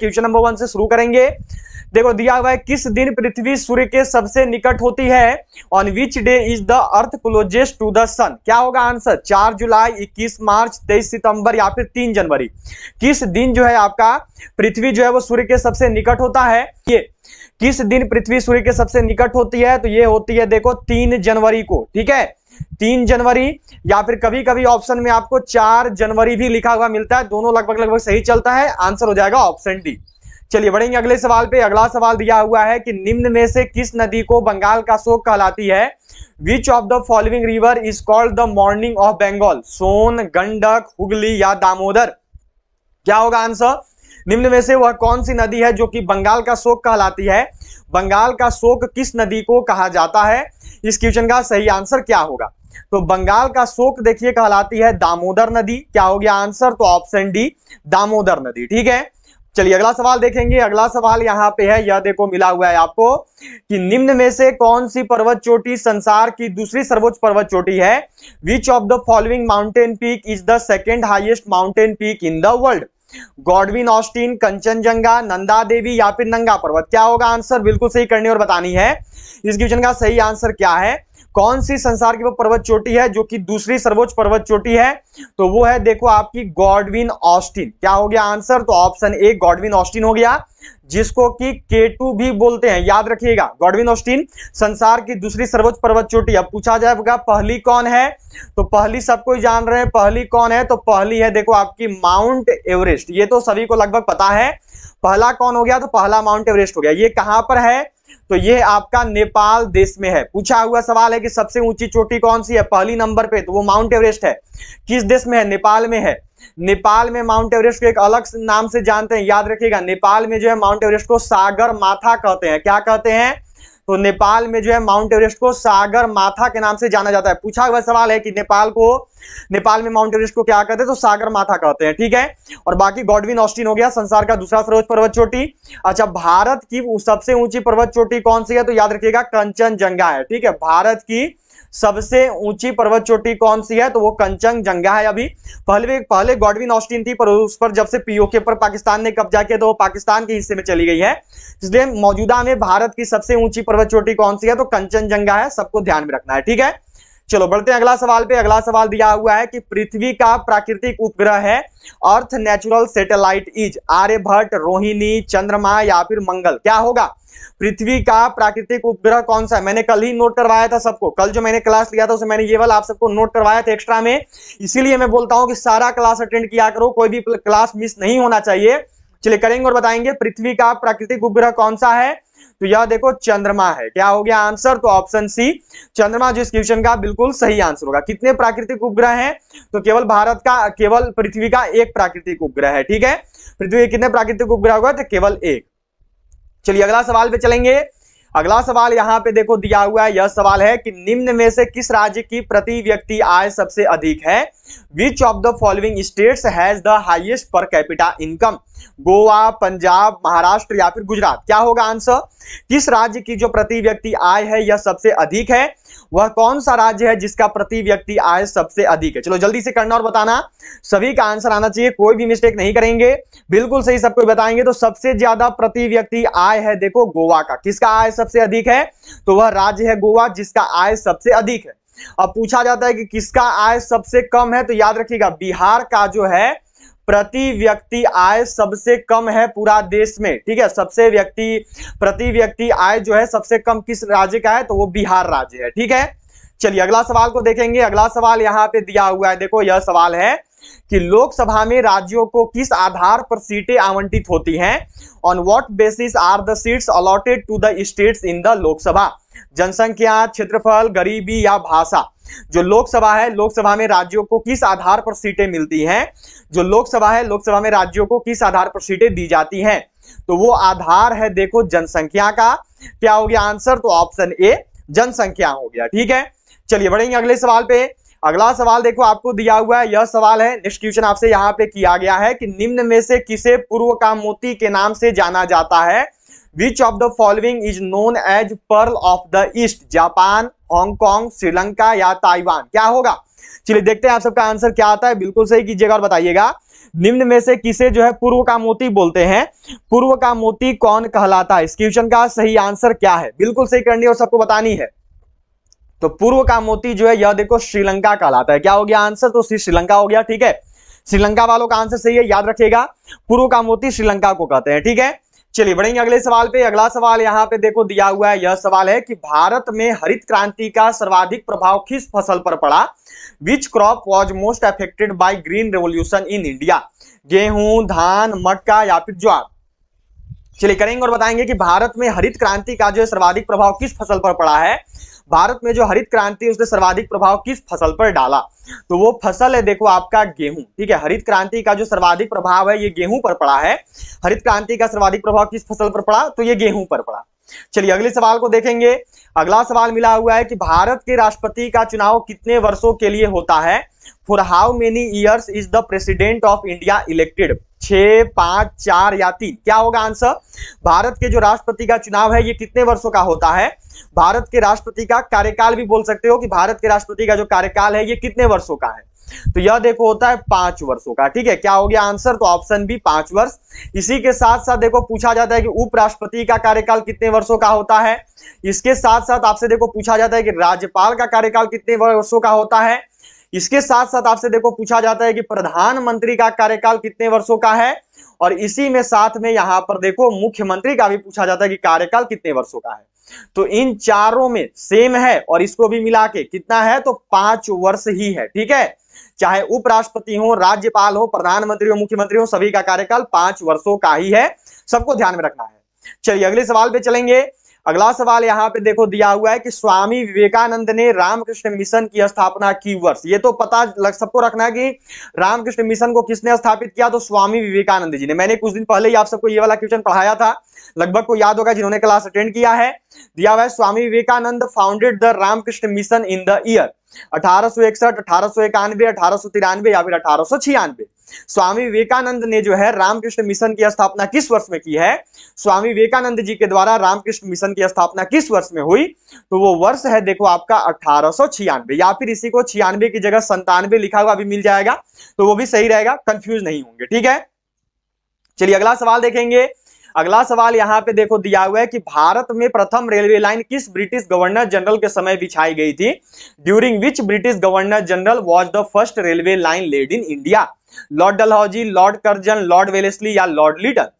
question number one से शुरू करेंगे देखो दिया हुआ है किस दिन पृथ्वी सूर्य के सबसे निकट होती है on which day is the earth closest to the sun क्या होगा आंसर चार जुलाई इक्कीस मार्च तेईस सितंबर या फिर तीन जनवरी किस दिन जो है आपका पृथ्वी जो है वो सूर्य के सबसे निकट होता है ये किस दिन पृथ्वी सूर्य के सबसे निकट होती है तो ये होती है देखो तीन जनवरी को ठीक है तीन जनवरी या फिर कभी कभी ऑप्शन में आपको चार जनवरी भी लिखा हुआ मिलता है दोनों लगभग लगभग सही चलता है आंसर हो जाएगा ऑप्शन डी चलिए बढ़ेंगे अगले सवाल पे अगला सवाल दिया हुआ है कि निम्न में से किस नदी को बंगाल का शोक कहलाती है which of the following river is called the mourning of Bengal Son Gandak Hooghly या दामोदर क्या होगा आंसर निम्न में से वह कौन सी नदी है जो कि बंगाल का शोक कहलाती है बंगाल का शोक किस नदी को कहा जाता है इस क्वेश्चन का सही आंसर क्या होगा तो बंगाल का शोक देखिए कहलाती है दामोदर नदी क्या हो गया आंसर तो ऑप्शन डी दामोदर नदी ठीक है चलिए अगला सवाल देखेंगे अगला सवाल यहाँ पे है यह देखो मिला हुआ है आपको कि निम्न में से कौन सी पर्वत चोटी संसार की दूसरी सर्वोच्च पर्वत चोटी है which of the following mountain peak is the second highest mountain peak in the world Godwin Austen Kanchenjunga Nanda Devi या फिर नंगा पर्वत क्या होगा आंसर बिल्कुल सही करनी और बतानी है इस क्वेश्चन का सही आंसर क्या है कौन सी संसार की वो पर्वत चोटी है जो कि दूसरी सर्वोच्च पर्वत चोटी है तो वो है देखो आपकी गॉडविन ऑस्टिन क्या हो गया आंसर तो ऑप्शन ए गॉडविन ऑस्टिन हो गया जिसको कि K2 भी बोलते हैं याद रखिएगा गॉडविन ऑस्टिन संसार की दूसरी सर्वोच्च पर्वत चोटी अब पूछा जाएगा पहली कौन है तो पहली सबको जान रहे हैं पहली कौन है तो पहली है देखो आपकी माउंट एवरेस्ट ये तो सभी को लगभग पता है पहला कौन हो गया तो पहला माउंट एवरेस्ट हो गया ये कहां पर है तो ये आपका नेपाल देश में है पूछा हुआ सवाल है कि सबसे ऊंची चोटी कौन सी है पहली नंबर पे तो वो माउंट एवरेस्ट है किस देश में है नेपाल में है नेपाल में माउंट एवरेस्ट को एक अलग नाम से जानते हैं याद रखिएगा नेपाल में जो है माउंट एवरेस्ट को सागर माथा कहते हैं क्या कहते हैं तो नेपाल में जो है माउंट एवरेस्ट को सागर माथा के नाम से जाना जाता है पूछा हुआ सवाल है कि नेपाल को नेपाल में माउंट एवरेस्ट को क्या कहते हैं तो सागर माथा कहते हैं ठीक है और बाकी गॉडविन ऑस्टिन हो गया संसार का दूसरा सर्वोच्च पर्वत चोटी अच्छा भारत की सबसे ऊंची पर्वत चोटी कौन सी है तो याद रखिएगा कंचनजंगा है ठीक है भारत की सबसे ऊंची पर्वत चोटी कौन सी है तो वो कंचन जंगा है अभी पहले पहले गॉडविन ऑस्टिन थी पर उस पर जब से पीओके पर पाकिस्तान ने कब्जा किया तो वो पाकिस्तान के हिस्से में चली गई है इसलिए मौजूदा में भारत की सबसे ऊंची पर्वत चोटी कौन सी है तो कंचनजंगा है सबको ध्यान में रखना है ठीक है चलो बढ़ते हैं अगला सवाल पे अगला सवाल दिया हुआ है कि पृथ्वी का प्राकृतिक उपग्रह है earth natural satellite is Aryabhata Rohini चंद्रमा या फिर मंगल क्या होगा पृथ्वी का प्राकृतिक उपग्रह कौन सा है मैंने कल ही नोट करवाया था सबको कल जो मैंने क्लास लिया था उसमें मैंने ये वाला आप सबको नोट करवाया था एक्स्ट्रा में इसीलिए मैं बोलता हूँ कि सारा क्लास अटेंड किया करो कोई भी क्लास मिस नहीं होना चाहिए चलिए करेंगे और बताएंगे पृथ्वी का प्राकृतिक उपग्रह कौन सा है तो यह देखो चंद्रमा है क्या हो गया आंसर तो ऑप्शन सी चंद्रमा जो इस क्वेश्चन का बिल्कुल सही आंसर होगा कितने प्राकृतिक उपग्रह हैं तो केवल भारत का केवल पृथ्वी का एक प्राकृतिक उपग्रह है ठीक है पृथ्वी कितने प्राकृतिक उपग्रह होगा तो केवल एक चलिए अगला सवाल पे चलेंगे अगला सवाल यहाँ पे देखो दिया हुआ है यह सवाल है कि निम्न में से किस राज्य की प्रति व्यक्ति आय सबसे अधिक है which of the following states has the highest per capita income Goa Punjab Maharashtra या फिर गुजरात क्या होगा आंसर किस राज्य की जो प्रति व्यक्ति आय है यह सबसे अधिक है वह कौन सा राज्य है जिसका प्रति व्यक्ति आय सबसे अधिक है चलो जल्दी से करना और बताना सभी का आंसर आना चाहिए कोई भी मिस्टेक नहीं करेंगे बिल्कुल सही सबको बताएंगे तो सबसे ज्यादा प्रति व्यक्ति आय है देखो गोवा का किसका आय सबसे अधिक है तो वह राज्य है गोवा जिसका आय सबसे अधिक है अब पूछा जाता है कि किसका आय सबसे कम है तो याद रखिएगा बिहार का जो है प्रति व्यक्ति आय सबसे कम है पूरा देश में ठीक है सबसे व्यक्ति प्रति व्यक्ति आय जो है सबसे कम किस राज्य का है तो वो बिहार राज्य है ठीक है चलिए अगला सवाल को देखेंगे अगला सवाल यहाँ पे दिया हुआ है देखो यह सवाल है कि लोकसभा में राज्यों को किस आधार पर सीटें आवंटित होती हैं on what basis are the seats allotted to the states in the Lok Sabha जनसंख्या क्षेत्रफल गरीबी या भाषा जो लोकसभा है लोकसभा में राज्यों को किस आधार पर सीटें मिलती हैं जो लोकसभा है लोकसभा में राज्यों को किस आधार पर सीटें दी जाती हैं तो वो आधार है देखो जनसंख्या का क्या हो गया आंसर तो ऑप्शन ए जनसंख्या हो गया ठीक है चलिए बढ़ेंगे अगले सवाल पे अगला सवाल देखो आपको दिया हुआ है यह सवाल है नेक्स्ट क्वेश्चन आपसे यहाँ पे किया गया है कि निम्न में से किसे पूर्व का मोती के नाम से जाना जाता है which of the following is known as pearl of the east Japan Hong Kong Sri Lanka या ताइवान क्या होगा चलिए देखते हैं आप सबका आंसर क्या आता है बिल्कुल सही कीजिएगा और बताइएगा निम्न में से किसे जो है पूर्व का मोती बोलते हैं पूर्व का मोती कौन कहलाता है इस क्वेश्चन का सही आंसर क्या है बिल्कुल सही करनी है और सबको बतानी है तो पूर्व का मोती जो है यह देखो श्रीलंका कहलाता है क्या हो गया आंसर तो श्रीलंका हो गया ठीक है श्रीलंका वालों का आंसर सही है याद रखिएगा पूर्व का मोती श्रीलंका को कहते हैं ठीक है चलिए बढ़ेंगे अगले सवाल पे अगला सवाल यहाँ पे देखो दिया हुआ है यह सवाल है कि भारत में हरित क्रांति का सर्वाधिक प्रभाव किस फसल पर पड़ा which crop was most affected by green revolution in India गेहूं धान मटका या फिर ज्वार चलिए करेंगे और बताएंगे कि भारत में हरित क्रांति का जो है सर्वाधिक प्रभाव किस फसल पर पड़ा है भारत में जो हरित क्रांति उसने सर्वाधिक प्रभाव किस फसल पर डाला तो वो फसल है देखो आपका गेहूं ठीक है हरित क्रांति का जो सर्वाधिक प्रभाव है ये गेहूं पर पड़ा है हरित क्रांति का सर्वाधिक प्रभाव किस फसल पर पड़ा तो ये गेहूं पर पड़ा चलिए अगले सवाल को देखेंगे अगला सवाल मिला हुआ है कि भारत के राष्ट्रपति का चुनाव कितने वर्षों के लिए होता है for how many years is the president of India elected छ पांच चार या तीन क्या होगा आंसर भारत के जो राष्ट्रपति का चुनाव है ये कितने वर्षों का होता है भारत के राष्ट्रपति का कार्यकाल भी बोल सकते हो कि भारत के राष्ट्रपति का जो कार्यकाल है ये कितने वर्षों का है तो यह देखो होता है पांच वर्षों का ठीक है क्या हो गया आंसर तो ऑप्शन बी पांच वर्ष इसी के साथ साथ देखो पूछा जाता है कि उपराष्ट्रपति का कार्यकाल कितने वर्षों का होता है इसके साथ साथ आपसे देखो पूछा जाता है कि राज्यपाल का कार्यकाल कितने वर्षों का होता है इसके साथ साथ आपसे देखो पूछा जाता है कि प्रधानमंत्री का कार्यकाल कितने वर्षों का है और इसी में साथ में यहां पर देखो मुख्यमंत्री का भी पूछा जाता है कि कार्यकाल कितने वर्षों का है तो इन चारों में सेम है और इसको भी मिला के कितना है तो पांच वर्ष ही है ठीक है चाहे उपराष्ट्रपति हो राज्यपाल हो प्रधानमंत्री हो मुख्यमंत्री हो सभी का कार्यकाल पांच वर्षों का ही है सबको ध्यान में रखना है चलिए अगले सवाल पे चलेंगे अगला सवाल यहाँ पे देखो दिया हुआ है कि स्वामी विवेकानंद ने रामकृष्ण मिशन की स्थापना की वर्ष ये तो पता लग सबको रखना है कि रामकृष्ण मिशन को किसने स्थापित किया तो स्वामी विवेकानंद जी ने मैंने कुछ दिन पहले ही आप सबको ये वाला क्वेश्चन पढ़ाया था लगभग को याद होगा जिन्होंने क्लास अटेंड किया है दिया हुआ है Swami Vivekananda founded the Ramakrishna mission in the year अठारह सो इकसठ अठारह सो इक्यानवे अठारह सौ तिरानवे या फिर अठारह सो छियानवे स्वामी विवेकानंद ने जो है रामकृष्ण मिशन की स्थापना किस वर्ष में की है स्वामी विवेकानंद जी के द्वारा रामकृष्ण मिशन की स्थापना किस वर्ष में हुई तो वो वर्ष है देखो आपका अठारह या फिर इसी को छियानवे की जगह संतानवे लिखा हुआ भी मिल जाएगा तो वो भी सही रहेगा कंफ्यूज नहीं होंगे ठीक है चलिए अगला सवाल देखेंगे अगला सवाल यहाँ पे देखो दिया हुआ है कि भारत में प्रथम रेलवे लाइन किस ब्रिटिश गवर्नर जनरल के समय बिछाई गई थी during which British governor general was the first railway line laid in India lord Dalhousie lord Curzon lord Wellesley या लॉर्ड लीडर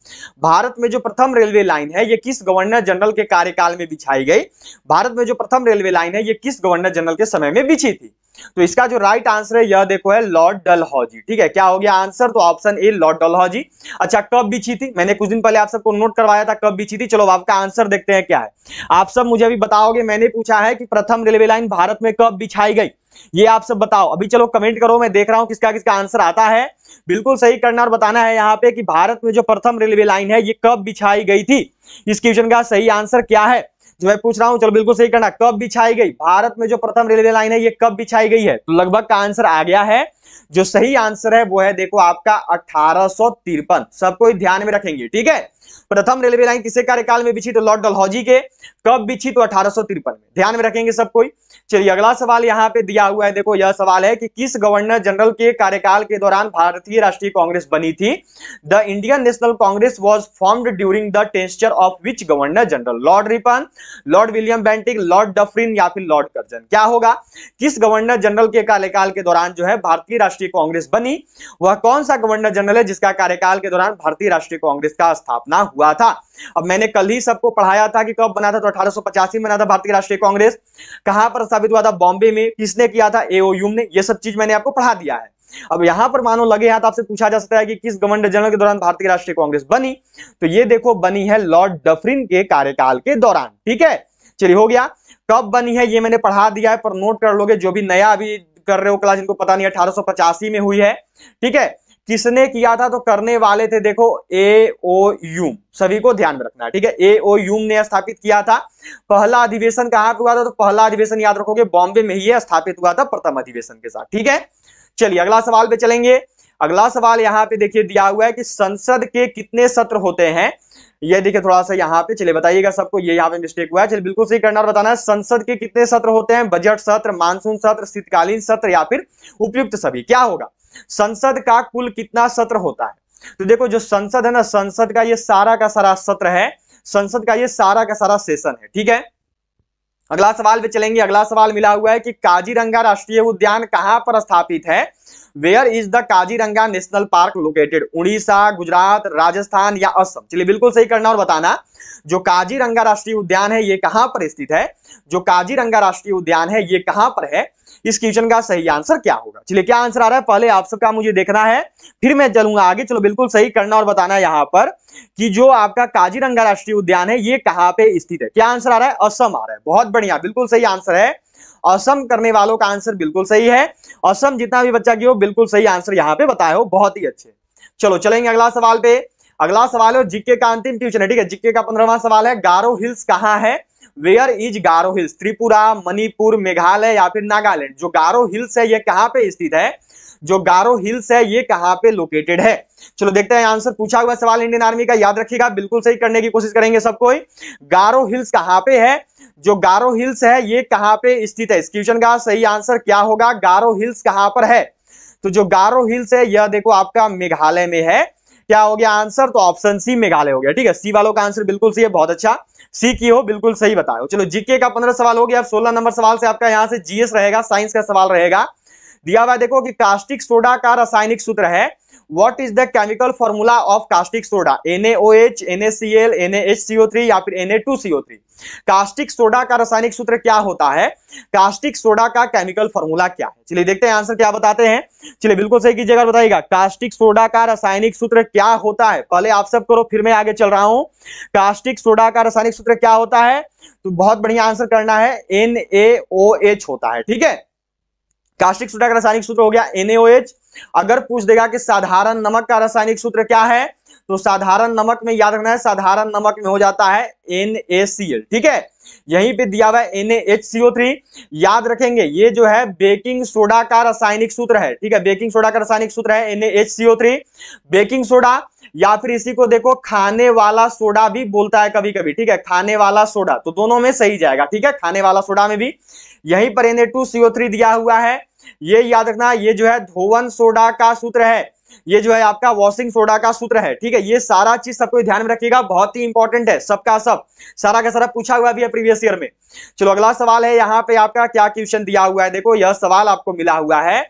भारत में जो प्रथम रेलवे लाइन है ये किस गवर्नर जनरल के कार्यकाल में बिछाई गई भारत में जो प्रथम रेलवे लाइन है ये किस गवर्नर जनरल के समय में बिछी थी तो इसका जो राइट आंसर है यह देखो है लॉर्ड डलहौजी ठीक है क्या हो गया आंसर तो ऑप्शन ए लॉर्ड डलहौजी अच्छा कब बिछी थी मैंने कुछ दिन पहले आप सबको नोट करवाया था कब बिछी थी चलो आपका आंसर देखते हैं क्या है आप सब मुझे अभी बताओगे मैंने पूछा है कि प्रथम रेलवे लाइन भारत में कब बिछाई गई ये आप सब बताओ अभी चलो कमेंट करो मैं देख रहा हूं किसका किसका आंसर आता है बिल्कुल सही करना और बताना है यहाँ पे कि भारत में जो प्रथम रेलवे लाइन है ये कब बिछाई गई थी इस क्वेश्चन का सही आंसर क्या है तो मैं पूछ रहा हूँ चलो बिल्कुल सही करना कब बिछाई गई भारत में जो प्रथम रेलवे लाइन है ये कब बिछाई गई है तो लगभग का आंसर आ गया है जो सही आंसर है वो है देखो आपका अठारह सबको ध्यान में रखेंगे ठीक है प्रथम रेलवे लाइन किसके कार्यकाल में बिछी तो लॉर्ड डलहौजी के कब बिछी तो अठारह में ध्यान में रखेंगे सब कोई चलिए अगला सवाल यहाँ पे दिया हुआ है देखो यह सवाल है कि किस गवर्नर जनरल के कार्यकाल के दौरान भारतीय राष्ट्रीय कांग्रेस बनी थी the Indian national Congress was formed during the tester of which governor general lord Ripon lord William Bentinck lord Dufferin या फिर लॉर्ड कर्जन क्या होगा किस गवर्नर जनरल के कार्यकाल के दौरान जो है भारतीय राष्ट्रीय कांग्रेस बनी वह कौन सा गवर्नर जनरल है जिसका कार्यकाल के दौरान भारतीय राष्ट्रीय कांग्रेस का स्थापना हुआ था अब मैंने कल ही सबको पढ़ाया था कि कब बना था तो अठारह में बना था भारतीय राष्ट्रीय कांग्रेस कहां पर स्थापित हुआ था बॉम्बे में किसने किया था एओयू ने यह सब चीज मैंने आपको पढ़ा दिया है अब यहां पर मानो लगे हाथ आपसे पूछा जा सकता है कि किस गवर्नर जनरल के दौरान भारतीय राष्ट्रीय कांग्रेस बनी तो ये देखो बनी है लॉर्ड डफरिन के कार्यकाल के दौरान ठीक है चलिए हो गया कब बनी है ये मैंने पढ़ा दिया है पर नोट कर लोगे जो भी नया अभी कर रहे हो क्लास इनको पता नहीं अठारह में हुई है ठीक है किसने किया था तो करने वाले थे देखो ए ओ यूम सभी को ध्यान में रखना है ठीक है ए ओ यूम ने स्थापित किया था पहला अधिवेशन कहां हुआ था तो पहला अधिवेशन याद रखोगे बॉम्बे में ही स्थापित हुआ था प्रथम अधिवेशन के साथ ठीक है चलिए अगला सवाल पे चलेंगे अगला सवाल यहाँ पे देखिए दिया हुआ है कि संसद के कितने सत्र होते हैं ये देखिए थोड़ा सा यहाँ पे चलिए बताइएगा सबको ये यहाँ पे मिस्टेक हुआ है चलिए बिल्कुल सही करना और बताना है संसद के कितने सत्र होते हैं बजट सत्र मानसून सत्र शीतकालीन सत्र या फिर उपयुक्त सभी क्या होगा संसद का कुल कितना सत्र होता है तो देखो जो संसद है ना संसद का ये सारा का सारा सत्र है संसद का ये सारा का सारा सेशन है ठीक है अगला सवाल पे चलेंगे अगला सवाल मिला हुआ है कि काजीरंगा राष्ट्रीय उद्यान कहां पर स्थापित है where is the Kaziranga national park located Orissa Gujarat Rajasthan या असम चलिए बिल्कुल सही करना और बताना जो काजीरंगा राष्ट्रीय उद्यान है ये कहां पर स्थित है जो काजीरंगा राष्ट्रीय उद्यान है ये कहां पर है इस क्वेश्चन का सही आंसर क्या होगा चलिए क्या आंसर आ रहा है पहले आप सबका मुझे देखना है फिर मैं चलूंगा आगे चलो बिल्कुल सही करना और बताना यहाँ पर कि जो आपका काजीरंगा राष्ट्रीय उद्यान है ये कहाँ पे स्थित है क्या आंसर आ रहा है असम आ रहा है बहुत बढ़िया बिल्कुल सही आंसर है असम करने वालों का आंसर बिल्कुल सही है असम जितना भी बच्चा की हो बिल्कुल सही आंसर यहाँ पे बताया हो बहुत ही अच्छे चलो चलेंगे अगला सवाल पे अगला सवाल है जीके का अंतिम ट्यूशन है ठीक है जीके का पंद्रहवा सवाल है गारो हिल्स कहाँ है where is Garo hills Tripura Manipur Meghalaya या फिर नागालैंड जो गारो हिल्स है ये कहाँ पे स्थित है जो गारो हिल्स है ये कहाँ पे लोकेटेड है चलो देखते हैं आंसर पूछा हुआ सवाल इंडियन आर्मी का याद रखिएगा बिल्कुल सही करने की कोशिश करेंगे सबको गारो हिल्स कहाँ पे है जो गारो हिल्स है ये कहाँ पे स्थित है इस क्वेश्चन का सही आंसर क्या होगा गारो हिल्स कहाँ पर है तो जो गारो हिल्स है यह देखो आपका मेघालय में है क्या हो गया आंसर तो ऑप्शन सी मेघालय हो गया ठीक है सी वालों का आंसर बिल्कुल सही है बहुत अच्छा सी की हो बिल्कुल सही बताए चलो जीके का पंद्रह सवाल हो गया अब सोलह नंबर सवाल से आपका यहाँ से जीएस रहेगा साइंस का सवाल रहेगा दिया हुआ देखो कि कास्टिक सोडा का रासायनिक सूत्र है what is the chemical formula of caustic soda N H N A H C L H C three या फिर N A two CO three caustic soda का रासायनिक सूत्र क्या होता है कास्टिक सोडा का केमिकल फॉर्मूला क्या है चलिए देखते हैं आंसर क्या बताते हैं चलिए बिल्कुल सही कीजिएगा बताइएगा कास्टिक सोडा का रासायनिक सूत्र क्या होता है पहले आप सब करो फिर मैं आगे चल रहा हूं कास्टिक सोडा का रासायनिक सूत्र क्या होता है तो बहुत बढ़िया आंसर करना है एन होता है ठीक है कास्टिक सोडा का रासायनिक सूत्र हो गया एनएओएच अगर पूछ देगा कि साधारण नमक का रासायनिक सूत्र क्या है तो साधारण नमक में याद रखना है साधारण नमक में हो जाता है एन ठीक है यहीं पे दिया हुआ है थ्री याद रखेंगे ये जो है बेकिंग सोडा का रासायनिक सूत्र है ठीक है बेकिंग सोडा का रासायनिक सूत्र है एन बेकिंग सोडा या फिर इसी को देखो खाने वाला सोडा भी बोलता है कभी कभी ठीक है खाने वाला सोडा तो दोनों में सही जाएगा ठीक है खाने वाला सोडा में भी यहीं पर एन दिया हुआ है ये याद रखना ये जो है धोवन सोडा का सूत्र है ये जो है आपका वॉशिंग सोडा का सूत्र है ठीक है ये सारा चीज सबको ध्यान में रखिएगा बहुत ही इंपॉर्टेंट है सबका सब सारा का सारा पूछा हुआ भी है प्रीवियस ईयर में चलो अगला सवाल है यहाँ पे आपका क्या क्वेश्चन दिया हुआ है देखो यह सवाल आपको मिला हुआ है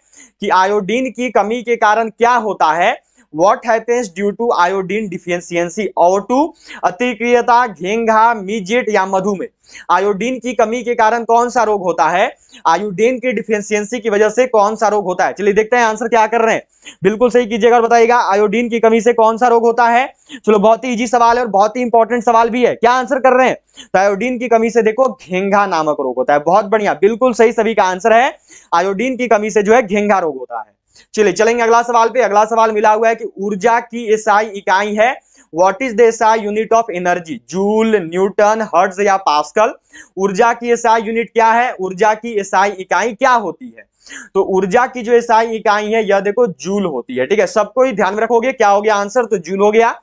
कि आयोडीन की कमी के कारण क्या होता है what happens due to iodine deficiency और टू अतिक्रियता घेंघा मीजेट या मधुमेह आयोडीन की कमी के कारण कौन सा रोग होता है आयोडीन की डिफिशियंसी की वजह से कौन सा रोग होता है चलिए देखते हैं आंसर क्या कर रहे हैं बिल्कुल सही कीजिएगा और बताइएगा आयोडीन की कमी से कौन सा रोग होता है चलो बहुत ही इजी सवाल है और बहुत ही इंपॉर्टेंट सवाल भी है क्या आंसर कर रहे हैं तो आयोडीन की कमी से देखो घेंघा नामक रोग होता है बहुत बढ़िया बिल्कुल सही सभी का आंसर है आयोडीन की कमी से जो है घेंघा रोग होता है चलिए चलेंगे अगला सवाल पे अगला सवाल मिला हुआ है कि ऊर्जा की एसआई इकाई है what is the SI unit of energy joule newton hertz या पास्कल ऊर्जा की एसआई यूनिट क्या है ऊर्जा की एसआई इकाई क्या होती है तो ऊर्जा की जो एसआई इकाई है यह देखो जूल होती है ठीक है सबको ही ध्यान में रखोगे क्या हो गया आंसर तो जूल हो गया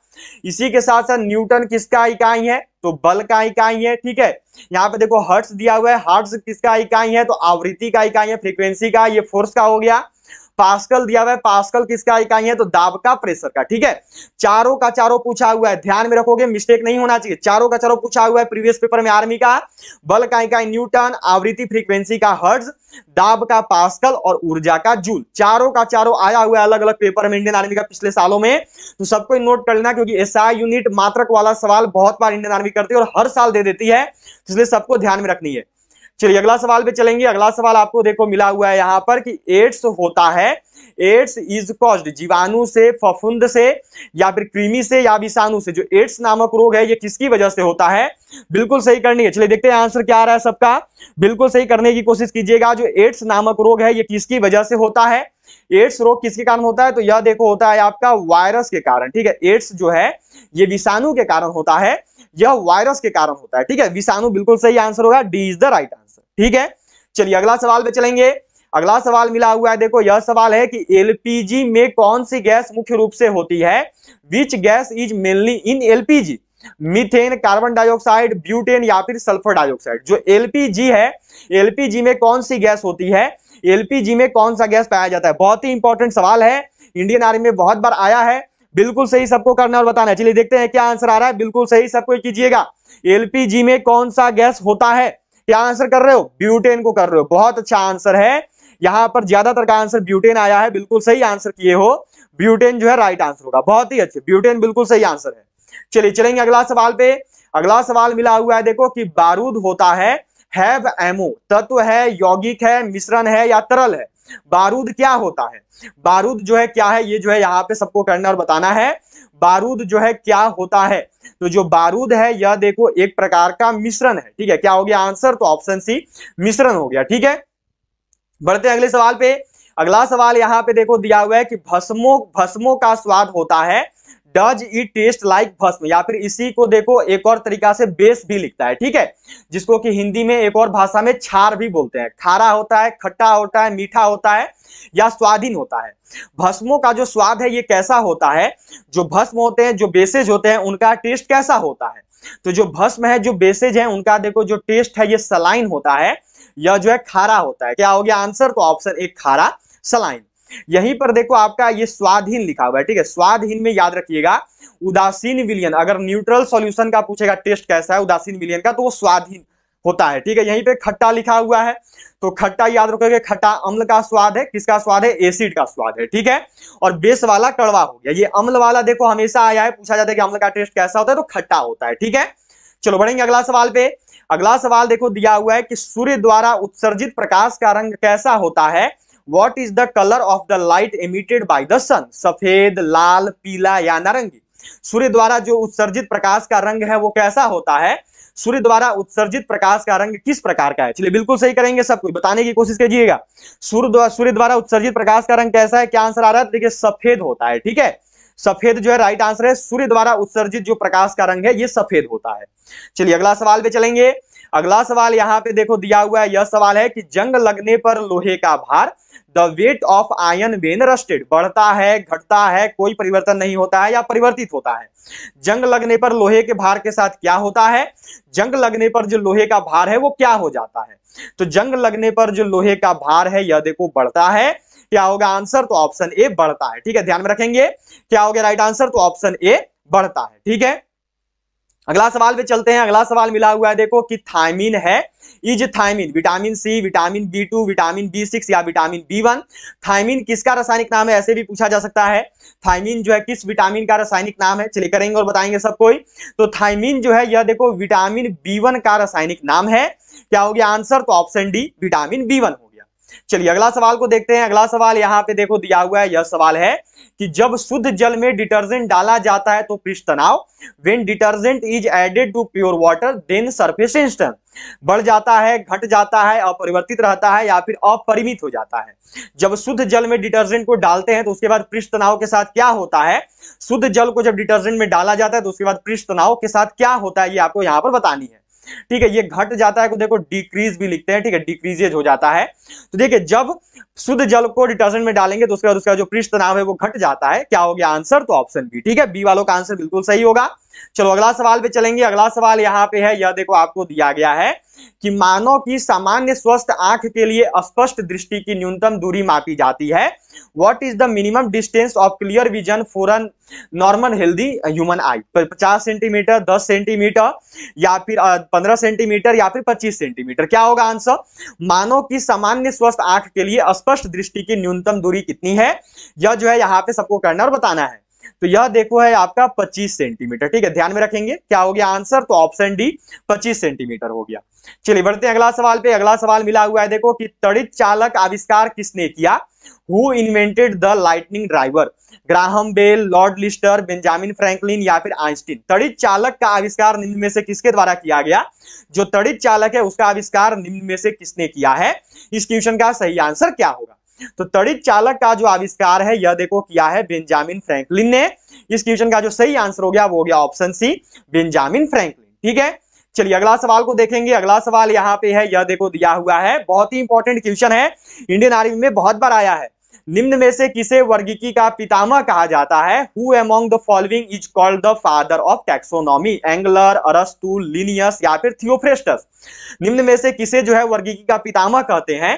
इसी के साथ साथ न्यूटन किसका इकाई है तो बल का इकाई है ठीक है यहाँ पे देखो हर्ट्स दिया हुआ है हर्ट्स किसका इकाई है तो आवृत्ति का इकाई है फ्रीक्वेंसी का ये फोर्स का हो गया पास्कल दिया हुआ है पास्कल किसका इकाई है तो दाब का प्रेशर का ठीक है चारों का चारों पूछा हुआ है ध्यान में रखोगे मिस्टेक नहीं होना चाहिए चारों का चारों पूछा हुआ है प्रीवियस पेपर में आर्मी का बल का इकाई न्यूटन आवृत्ति फ्रीक्वेंसी का हर्ज दाब का पास्कल और ऊर्जा का जूल चारों का चारों आया हुआ है अलग अलग पेपर में इंडियन आर्मी का पिछले सालों में तो सबको नोट कर लेना क्योंकि ऐसा यूनिट मात्रक वाला सवाल बहुत बार इंडियन आर्मी करती है और हर साल दे देती है तो इसलिए सबको ध्यान में रखनी है चलिए अगला सवाल पे चलेंगे अगला सवाल आपको देखो मिला हुआ है यहाँ पर कि एड्स होता है एड्स इज कॉज्ड जीवाणु से फफुंद से या फिर कृमि से या विषाणु से जो एड्स नामक रोग है ये किसकी वजह से होता है बिल्कुल सही करनी है चलिए देखते हैं आंसर क्या आ रहा है सबका बिल्कुल सही करने की कोशिश कीजिएगा जो एड्स नामक रोग है ये किसकी वजह से होता है एड्स रोग किसके कारण होता है तो यह देखो होता है आपका वायरस के कारण ठीक है एड्स जो है ये विषाणु के कारण होता है यह वायरस के कारण होता है ठीक है विषाणु बिल्कुल सही आंसर होगा D is the right answer ठीक है चलिए अगला सवाल पे चलेंगे अगला सवाल मिला हुआ है देखो यह सवाल है कि एलपीजी में कौन सी गैस मुख्य रूप से होती है which gas is mainly in LPG methane carbon dioxide butane या फिर सल्फर डाइऑक्साइड जो एलपीजी है एलपीजी में कौन सी गैस होती है एलपीजी में कौन सा गैस पाया जाता है बहुत ही इंपॉर्टेंट सवाल है इंडियन आर्मी में बहुत बार आया है बिल्कुल सही सबको करना और बताना चलिए देखते हैं क्या आंसर आ रहा है बिल्कुल सही सबको कीजिएगा एलपीजी में कौन सा गैस होता है क्या आंसर कर रहे हो ब्यूटेन को कर रहे हो बहुत अच्छा आंसर है यहां पर ज्यादातर का आंसर ब्यूटेन आया है बिल्कुल सही आंसर किए हो ब्यूटेन जो है राइट आंसर होगा बहुत ही अच्छे ब्यूटेन बिल्कुल सही आंसर है चलिए चलेंगे अगला सवाल पे अगला सवाल मिला हुआ है देखो कि बारूद होता है हैव एमो तत्व है यौगिक है मिश्रण है या तरल है बारूद क्या होता है बारूद जो है क्या है ये जो है यहाँ पे सबको करना और बताना है बारूद जो है क्या होता है तो जो बारूद है यह देखो एक प्रकार का मिश्रण है ठीक है क्या हो गया आंसर तो ऑप्शन सी मिश्रण हो गया ठीक है बढ़ते अगले सवाल पे अगला सवाल यहाँ पे देखो दिया हुआ है कि भस्मों भस्मों का स्वाद होता है डज इट टेस्ट लाइक भस्म या फिर इसी को देखो एक और तरीका से बेस भी लिखता है ठीक है जिसको कि हिंदी में एक और भाषा में छार भी बोलते हैं खारा होता है खट्टा होता है मीठा होता है या स्वाधीन होता है भस्मों का जो स्वाद है ये कैसा होता है जो भस्म होते हैं जो बेसेज होते हैं उनका टेस्ट कैसा होता है तो जो भस्म है जो बेसेज है उनका देखो जो टेस्ट है ये सलाइन होता है यह जो है खारा होता है क्या हो गया आंसर तो ऑप्शन एक खारा सलाइन यहीं पर देखो आपका ये स्वादहीन लिखा हुआ है ठीक है स्वादहीन में याद रखिएगा उदासीन विलियन अगर न्यूट्रल सॉल्यूशन का पूछेगा टेस्ट कैसा है उदासीन विलियन का तो वो स्वादहीन होता है ठीक है यहीं पे खट्टा लिखा हुआ है तो खट्टा याद रखोगे खट्टा अम्ल का स्वाद है किसका स्वाद है एसिड का स्वाद है ठीक है और बेस वाला कड़वा हो गया ये अम्ल वाला देखो हमेशा आया है पूछा जाता है कि अम्ल का टेस्ट कैसा होता है तो खट्टा होता है ठीक है चलो बढ़ेंगे अगला सवाल पे अगला सवाल देखो दिया हुआ है कि सूर्य द्वारा उत्सर्जित प्रकाश का रंग कैसा होता है what is the colour of the light emitted by the sun सफेद लाल पीला या नारंगी सूर्य द्वारा जो उत्सर्जित प्रकाश का रंग है वो कैसा होता है सूर्य द्वारा उत्सर्जित प्रकाश का रंग किस प्रकार का है चलिए बिल्कुल सही करेंगे सब कुछ बताने की कोशिश कीजिएगा सूर्य सूर्य द्वारा उत्सर्जित प्रकाश का रंग कैसा है क्या आंसर आ रहा है देखिए सफेद होता है ठीक है सफेद जो है राइट आंसर है सूर्य द्वारा उत्सर्जित जो प्रकाश का रंग है ये सफेद होता है चलिए अगला सवाल पे चलेंगे अगला सवाल यहाँ पे देखो दिया हुआ है यह सवाल है कि जंग लगने पर लोहे का भार the weight of iron when rusted बढ़ता है घटता है कोई परिवर्तन नहीं होता है या परिवर्तित होता है जंग लगने पर लोहे के भार के साथ क्या होता है जंग लगने पर जो लोहे का भार है वो क्या हो जाता है तो जंग लगने पर जो लोहे का भार है यह देखो बढ़ता है क्या होगा आंसर तो ऑप्शन ए बढ़ता है ठीक है ध्यान में रखेंगे क्या हो गया राइट आंसर तो ऑप्शन ए बढ़ता है ठीक है अगला सवाल पे चलते हैं अगला सवाल मिला हुआ है देखो कि थायमिन है is thiamine vitamin C vitamin B two vitamin B six या विटामिन बी वन थायमिन किसका रासायनिक नाम है ऐसे भी पूछा जा सकता है थायमिन जो है किस विटामिन का रासायनिक नाम है चलिए करेंगे और बताएंगे सबको तो थायमिन जो है यह देखो विटामिन बी वन का रासायनिक नाम है क्या हो गया आंसर तो option D vitamin B one हो गया चलिए अगला सवाल को देखते हैं अगला सवाल यहाँ पे देखो दिया हुआ है यह सवाल है कि जब शुद्ध जल में डिटर्जेंट डाला जाता है तो पृष्ठ तनाव when detergent is added to pure water then surface tension बढ़ जाता है घट जाता है अपरिवर्तित रहता है या फिर अपरिमित हो जाता है जब शुद्ध जल में डिटर्जेंट को डालते हैं तो उसके बाद पृष्ठ तनाव के साथ क्या होता है शुद्ध जल को जब डिटर्जेंट में डाला जाता है तो उसके बाद पृष्ठ तनाव के साथ क्या होता है ये आपको यहाँ पर बतानी है ठीक है ये घट जाता है देखो डिक्रीज भी लिखते हैं ठीक है डिक्रीजेज हो जाता है तो देखिए जब शुद्ध जल को डिटर्जेंट में डालेंगे तो उसके बाद उसका जो पृष्ठ तनाव है वो घट जाता है क्या हो गया आंसर तो ऑप्शन बी ठीक है बी वालों का आंसर बिल्कुल सही होगा चलो अगला सवाल पे चलेंगे अगला सवाल यहाँ पे है यह देखो आपको दिया गया है कि मानव की सामान्य स्वस्थ आंख के लिए स्पष्ट दृष्टि की न्यूनतम दूरी मापी जाती है what is the minimum distance of clear vision an normal healthy human eye तो पचास सेंटीमीटर दस सेंटीमीटर या फिर पंद्रह सेंटीमीटर या फिर पच्चीस सेंटीमीटर क्या होगा आंसर मानव की सामान्य स्वस्थ आंख के लिए स्पष्ट दृष्टि की न्यूनतम दूरी कितनी है यह जो है यहाँ पे सबको करना और बताना है तो यह देखो है आपका पच्चीस सेंटीमीटर ठीक है ध्यान में रखेंगे क्या हो गया आंसर तो ऑप्शन डी पच्चीस सेंटीमीटर हो गया चलिए बढ़ते हैं अगला सवाल पे अगला सवाल मिला हुआ है देखो कि तड़ित चालक आविष्कार किसने किया who invented the lightning driver Graham Bell Lord Lister Benjamin Franklin या फिर आइंस्टीन तड़ित चालक का आविष्कार निम्न में से किसके द्वारा किया गया जो तड़ित चालक है उसका आविष्कार निम्न में से किसने किया है इस क्वेश्चन का सही आंसर क्या होगा तो तड़ित चालक का जो आविष्कार है यह देखो किया है बेंजामिन फ्रैंकलिन ने इस क्वेश्चन का जो सही आंसर हो गया वो हो गया ऑप्शन सी बेंजामिन फ्रैंकलिन ठीक है चलिए अगला सवाल को देखेंगे अगला सवाल यहाँ पे है यह देखो दिया हुआ है बहुत ही इंपॉर्टेंट क्वेश्चन है इंडियन आर्मी में बहुत बार आया है निम्न में से किसे वर्गीकी का पितामह कहा जाता है who among the following is called the father of taxonomy Engler अरस्तु लिनियस या फिर थियोफ्रेस्टस निम्न में से किसे जो है वर्गिकी का पितामह कहते हैं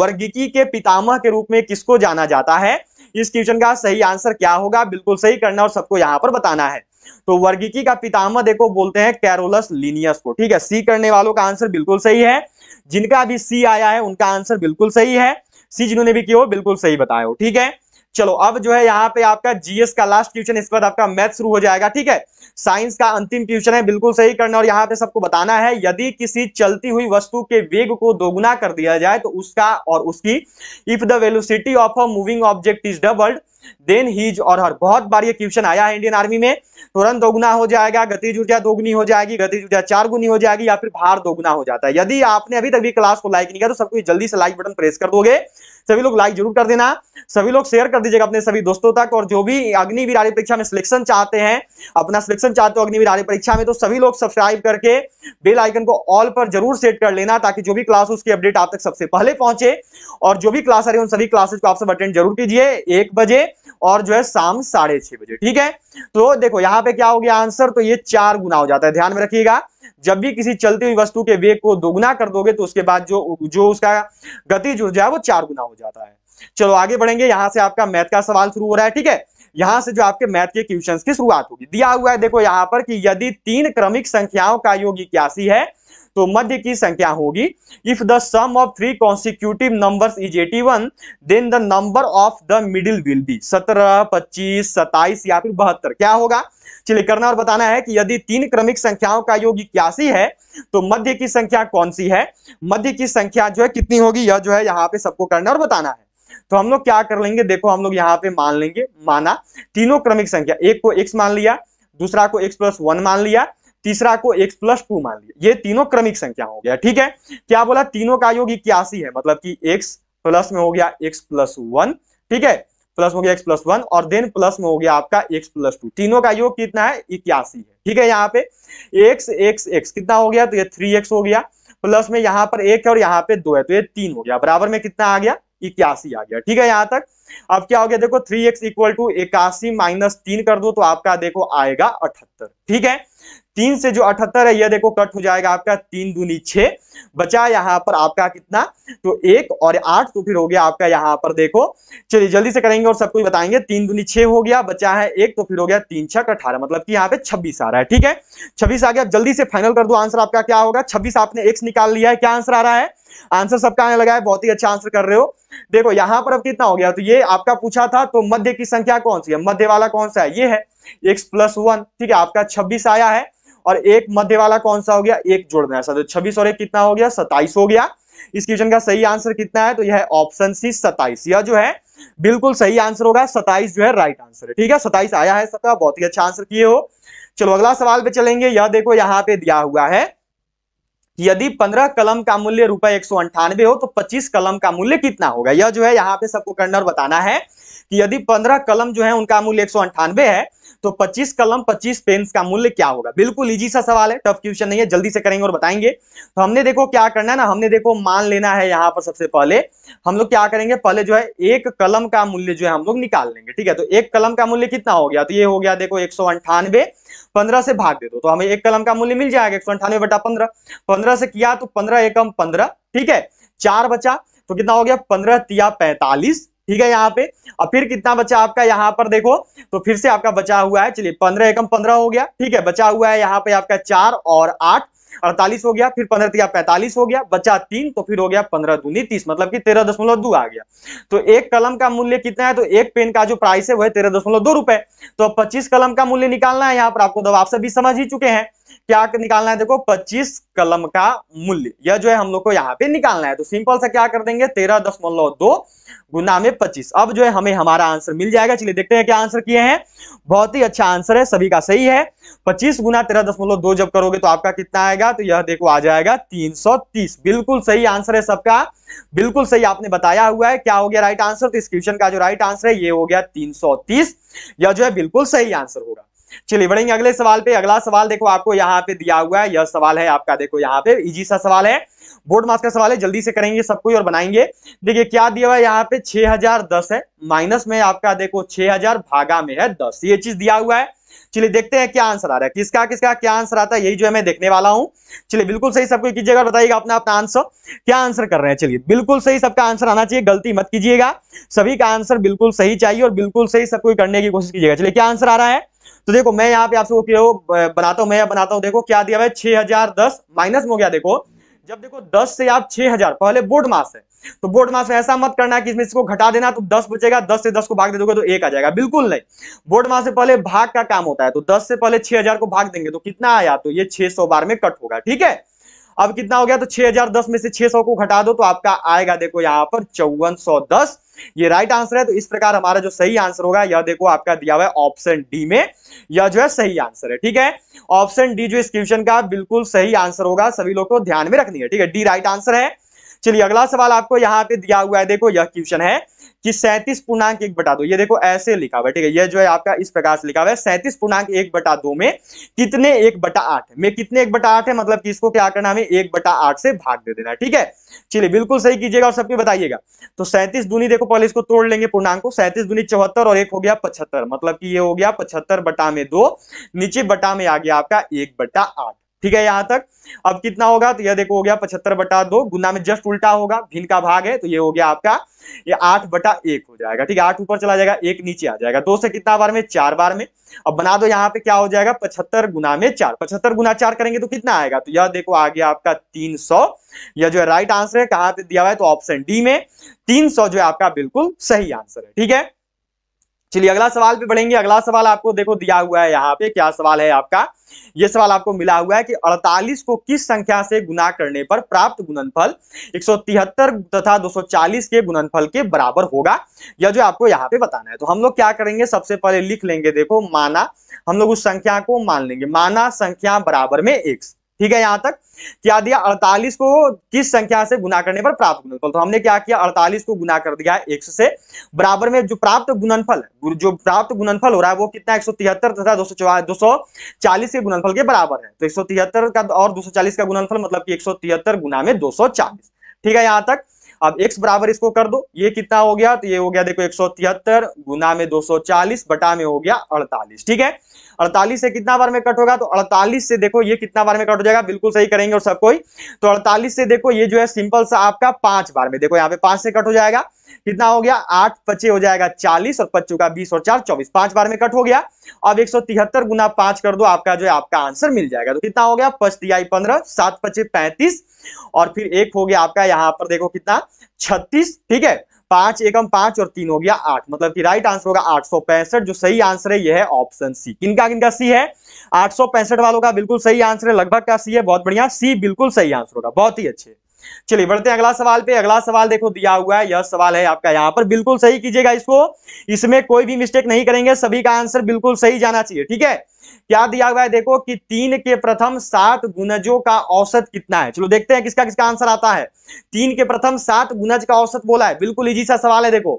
वर्गीकी के पितामह के रूप में किसको जाना जाता है इस क्वेश्चन का सही आंसर क्या होगा बिल्कुल सही करना और सबको यहाँ पर बताना है तो वर्गीकी का पितामह देखो बोलते हैं कैरोलस लिनियस को ठीक है सी करने वालों का आंसर बिल्कुल सही है जिनका भी सी आया है उनका आंसर बिल्कुल सही है सी जिन्होंने भी किया हो बिल्कुल सही बताया हो ठीक है चलो अब जो है यहाँ पे आपका जीएस का लास्ट क्वेश्चन इसके बाद आपका मैथ शुरू हो जाएगा ठीक है साइंस का अंतिम क्वेश्चन है बिल्कुल सही करना और यहाँ पे सबको बताना है यदि किसी चलती हुई वस्तु के वेग को दोगुना कर दिया जाए तो उसका और उसकी if the velocity of a moving object is doubled then his or her बहुत बार ये क्वेश्चन आया है इंडियन आर्मी में तुरंत दोगुना हो जाएगा गति ऊर्जा दोगुनी हो जाएगी गति ऊर्जा चार गुनी हो जाएगी या फिर भार दोगुना हो जाता है यदि आपने अभी तक भी क्लास को लाइक नहीं किया तो सबको जल्दी से लाइक बटन प्रेस कर दोगे सभी लोग लाइक जरूर कर देना सभी लोग शेयर कर दीजिएगा अपने सभी दोस्तों तक और जो भी अग्निवीर आर्य परीक्षा में सिलेक्शन चाहते हैं अपना सिलेक्शन चाहते हो अग्निवीर आर्य परीक्षा में तो सभी लोग सब्सक्राइब करके बेल आइकन को ऑल पर जरूर सेट कर लेना ताकि जो भी क्लास उसकी अपडेट आप तक सबसे पहले पहुंचे और जो भी क्लास आ रही है उन सभी क्लासेस को आप सब अटेंड जरूर कीजिए एक बजे और जो है शाम साढ़े छह बजे ठीक है तो देखो यहाँ पे क्या हो गया आंसर तो ये चार गुना हो जाता है ध्यान में रखिएगा जब भी किसी चलती हुई वस्तु के वेग को दोगुना कर दोगे तो उसके बाद जो जो उसका गति जो है वो चार गुना हो जाता है चलो आगे बढ़ेंगे यहाँ से आपका मैथ का सवाल शुरू हो रहा है ठीक है यहां से जो आपके मैथ के क्वेश्चंस की शुरुआत होगी दिया हुआ है देखो यहाँ पर कि यदि तीन क्रमिक संख्याओं का योग इक्यासी है तो मध्य की संख्या होगी if the sum of three consecutive number is eighty one then the number of the middle will be सत्रह पच्चीस सताइस या फिर बहत्तर क्या होगा चलिए करना और बताना है कि यदि तीन क्रमिक संख्याओं का योग इक्यासी है तो मध्य की संख्या कौन सी है मध्य की संख्या जो है कितनी होगी यह जो है यहाँ पे सबको करना और बताना है तो हम लोग क्या कर लेंगे देखो हम लोग यहाँ पे मान लेंगे माना तीनों क्रमिक संख्या एक को एक्स मान लिया दूसरा को एक्स प्लस वन मान लिया तीसरा को एक्स प्लस टू मान लिया ये तीनों क्रमिक संख्या हो गया ठीक है क्या बोला तीनों का योग इक्यासी है मतलब कि एक्स प्लस में हो गया एक्स प्लस वन ठीक है प्लस में हो गया एक्स प्लस वन और देन प्लस में हो गया आपका एक्स प्लस टू तीनों का योग कितना है इक्यासी है ठीक है यहाँ पे एक्स एक्स एक्स कितना हो गया तो ये थ्री एक्स हो गया प्लस में यहाँ पर एक है और यहाँ पे दो है तो ये तीन हो गया बराबर में कितना आ गया इक्यासी आ गया ठीक है यहाँ तक अब क्या हो गया देखो थ्री एक्स इक्वल टू इक्यासी माइनस तीन कर दो तो आपका देखो आएगा अठहत्तर ठीक है तीन से जो अठहत्तर है यह देखो कट हो जाएगा आपका तीन दूनी छः बचा यहाँ पर आपका कितना तो एक और आठ तो फिर हो गया आपका यहाँ पर देखो चलिए जल्दी से करेंगे और सबको बताएंगे तीन दूनी छ हो गया बचा है एक तो फिर हो गया तीन छक अठारह मतलब कि यहाँ पे छब्बीस आ रहा है ठीक है छब्बीस आ गया जल्दी से फाइनल कर दो आंसर आपका क्या होगा छब्बीस आपने एक्स निकाल लिया है क्या आंसर आ रहा है आंसर सबका आने लगा है बहुत ही अच्छा आंसर कर रहे हो देखो यहां पर अब कितना हो गया तो ये आपका पूछा था तो मध्य की संख्या कौन सी है मध्य वाला कौन सा है ये है एक्स प्लस वन ठीक है आपका छब्बीस आया है और एक मध्य वाला कौन सा हो गया एक जोड़ना में ऐसा तो छब्बीस और एक कितना हो गया सताइस हो गया इस क्वेश्चन का सही आंसर कितना है तो यह ऑप्शन सी सताइस यह जो है बिल्कुल सही आंसर होगा सताइस जो है राइट आंसर है ठीक है सताइस आया है सबका बहुत ही अच्छा आंसर किए हो चलो अगला सवाल पे चलेंगे यह देखो यहाँ पे दिया हुआ है यदि पंद्रह कलम का मूल्य रुपए एक हो तो पच्चीस कलम का मूल्य कितना होगा यह जो है यहाँ पे सबको कर्नर बताना है कि यदि पंद्रह कलम जो है उनका मूल्य एक है तो 25 कलम 25 पेन्स का मूल्य क्या होगा बिल्कुल इजी सा सवाल है टफ क्वेश्चन नहीं है जल्दी से करेंगे और बताएंगे तो हमने देखो क्या करना है ना हमने देखो मान लेना है यहाँ पर सबसे पहले हम लोग क्या करेंगे पहले जो है एक कलम का मूल्य जो है हम लोग निकाल लेंगे ठीक है तो एक कलम का मूल्य कितना हो गया तो ये हो गया देखो एक पंद्रह से भाग दे दो तो हमें एक कलम का मूल्य मिल जाएगा एक सौ अंठानवे बटा पंद्रह पंद्रह से किया तो पंद्रह एकम पंद्रह ठीक है चार बचा तो कितना हो गया पंद्रह तिया पैंतालीस ठीक है यहाँ पे और फिर कितना बचा आपका यहाँ पर देखो तो फिर से आपका बचा हुआ है चलिए पंद्रह एकम पंद्रह हो गया ठीक है बचा हुआ है यहाँ पे आपका चार और आठ अड़तालीस हो गया फिर पंद्रह तिया पैंतालीस हो गया बचा तीन तो फिर हो गया पंद्रह दूनी तीस मतलब कि तेरह दशमलव दो आ गया तो एक कलम का मूल्य कितना है तो एक पेन का जो प्राइस है वह तेरह दशमलव दो रुपए तो पच्चीस कलम का मूल्य निकालना है यहाँ पर आपको तो आप सभी समझ ही चुके हैं क्या निकालना है देखो 25 कलम का मूल्य यह जो है हम लोग को यहाँ पे निकालना है तो सिंपल सा क्या कर देंगे तेरह दशमलव दो गुना में पच्चीस अब जो है हमें हमारा आंसर मिल जाएगा चलिए देखते हैं क्या आंसर किए हैं बहुत ही अच्छा आंसर है सभी का सही है पच्चीस गुना तेरह दशमलव दो जब करोगे तो आपका कितना आएगा तो यह देखो आ जाएगा तीन सौ तीस बिल्कुल सही आंसर है सबका बिल्कुल सही आपने बताया हुआ है क्या हो गया राइट आंसर तो इस क्वेश्चन का जो राइट आंसर है ये हो गया तीन सौ तीस यह जो है बिल्कुल सही आंसर होगा चलिए बढ़ेंगे अगले सवाल पे अगला सवाल देखो आपको यहाँ पे दिया हुआ है यह सवाल है आपका देखो यहाँ पे इजी सा सवाल है बोर्ड मार्क्स का सवाल है जल्दी से करेंगे सबको और बनाएंगे देखिए क्या दिया हुआ है यहाँ पे 6010 है माइनस में आपका देखो 6000 भागा में है 10 ये चीज दिया हुआ है चलिए देखते हैं क्या आंसर आ रहा है किसका किसका क्या आंसर आता है यही जो है मैं देखने वाला हूं चलिए बिल्कुल सही सबको कीजिएगा बताइएगा अपना अपना आंसर क्या आंसर कर रहे हैं चलिए बिल्कुल सही सबका आंसर आना चाहिए गलती मत कीजिएगा सभी का आंसर बिल्कुल सही चाहिए और बिल्कुल सही सबको करने की कोशिश कीजिएगा चलिए क्या आंसर आ रहा है तो देखो मैं यहाँ पे आपसे बनाता हूँ मैं बनाता हूँ देखो क्या दिया भाई छह हजार दस माइनस हो गया देखो जब देखो दस से आप छह हजार पहले बोर्ड मास है तो बोर्ड मास में ऐसा मत करना कि इसमें इसको घटा देना तो दस बचेगा दस से दस को भाग दे दोगे तो एक आ जाएगा बिल्कुल नहीं बोर्ड मास से पहले भाग का काम होता है तो दस से पहले हजार को भाग देंगे तो कितना आया तो ये सौ बार में कट होगा ठीक है अब कितना हो गया तो 6010 में से 600 को घटा दो तो आपका आएगा देखो यहाँ पर चौवन सौ दस ये राइट आंसर है तो इस प्रकार हमारा जो सही आंसर होगा यह देखो आपका दिया हुआ है ऑप्शन डी में यह जो है सही आंसर है ठीक है ऑप्शन डी जो इस क्वेश्चन का बिल्कुल सही आंसर होगा सभी लोग को ध्यान में रखनी है ठीक है डी राइट आंसर है चलिए अगला सवाल आपको यहाँ पे दिया हुआ है देखो यह क्वेश्चन है कि सैंतीस पूर्णांक एक बटा दो ये देखो ऐसे लिखा हुआ है ठीक है यह जो है आपका इस प्रकार से लिखा हुआ है सैंतीस पूर्णांक एक बटा दो में कितने एक बटा आठ में कितने एक बटा आठ है मतलब कि इसको क्या करना हमें एक बटा आठ से भाग दे देना है ठीक है चलिए बिल्कुल सही कीजिएगा और सबके बताइएगा तो सैंतीस दूनी देखो पहले इसको तोड़ लेंगे पूर्णांक को सैंतीस दूनी चौहत्तर और एक हो गया पचहत्तर मतलब कि ये हो गया पचहत्तर बटा में दो नीचे बटा में आ गया आपका एक बटा आठ ठीक है यहां तक अब कितना होगा तो यह देखो हो गया पचहत्तर बटा दो गुना में जस्ट उल्टा होगा भिन्न का भाग है तो ये हो गया आपका ये आठ बटा एक हो जाएगा ठीक है आठ ऊपर चला जाएगा एक नीचे आ जाएगा दो से कितना बार में चार बार में अब बना दो यहाँ पे क्या हो जाएगा पचहत्तर गुना में चार पचहत्तर गुना चार करेंगे तो कितना आएगा तो यह देखो आ गया आपका तीन सौ यह जो है राइट आंसर है कहा दिया हुआ है तो ऑप्शन डी में तीन सौ जो है आपका बिल्कुल सही आंसर है ठीक है चलिए अगला सवाल पे बढ़ेंगे अगला सवाल आपको देखो दिया हुआ है यहाँ पे क्या सवाल है आपका ये सवाल आपको मिला हुआ है कि 48 को किस संख्या से गुना करने पर प्राप्त गुणनफल एक तथा 240 के गुणनफल के बराबर होगा यह जो आपको यहाँ पे बताना है तो हम लोग क्या करेंगे सबसे पहले लिख लेंगे देखो माना हम लोग उस संख्या को मान लेंगे माना संख्या बराबर में एक्स ठीक है यहां तक क्या दिया अड़तालीस को किस संख्या से गुना करने पर प्राप्त गुणनफल तो हमने क्या किया अड़तालीस को गुना कर दिया एक से बराबर में जो प्राप्त गुणनफल जो प्राप्त गुणनफल हो रहा है वो कितना एक तथा दो सौ के गुणनफल के बराबर है तो एक का और दो का गुणनफल मतलब की एक गुना में दो ठीक है यहाँ तक अब x बराबर इसको कर दो ये कितना हो गया तो ये हो गया देखो एक गुना में 240 बटा में हो गया 48 ठीक है अड़तालीस से कितना बार में कट होगा तो अड़तालीस से देखो ये कितना बार में कट हो जाएगा बिल्कुल सही करेंगे और सब कोई तो अड़तालीस से देखो ये जो है सिंपल सा आपका पांच बार में देखो यहाँ पे पांच से कट हो जाएगा कितना हो गया आठ पच्चे हो जाएगा चालीस और पच्चू का बीस और चार चौबीस पांच बार में कट हो गया अब एक सौ तिहत्तर गुना पांच कर दो आपका जो है आपका आंसर मिल जाएगा तो कितना हो गया पचतियाई पंद्रह सात पच्चे पैंतीस और फिर एक हो गया आपका यहाँ पर देखो कितना छत्तीस ठीक है पांच एकम पांच और तीन हो गया आठ मतलब कि राइट आंसर होगा आठ सौ जो सही आंसर है यह है ऑप्शन सी किनका किनका सी है आठ सौ पैंसठ वालों का बिल्कुल सही आंसर है लगभग का सी है बहुत बढ़िया सी बिल्कुल सही आंसर होगा बहुत ही अच्छे चलिए बढ़ते हैं अगला सवाल पे अगला सवाल देखो दिया हुआ है यह सवाल है आपका यहाँ पर बिल्कुल सही कीजिएगा इसको इसमें कोई भी मिस्टेक नहीं करेंगे सभी का आंसर बिल्कुल सही जाना चाहिए ठीक है क्या दिया हुआ है देखो कि तीन के प्रथम सात गुणजों का औसत कितना है चलो देखते हैं किसका किसका आंसर आता है तीन के प्रथम सात गुणज का औसत बोला है बिल्कुल इजी सा सवाल है देखो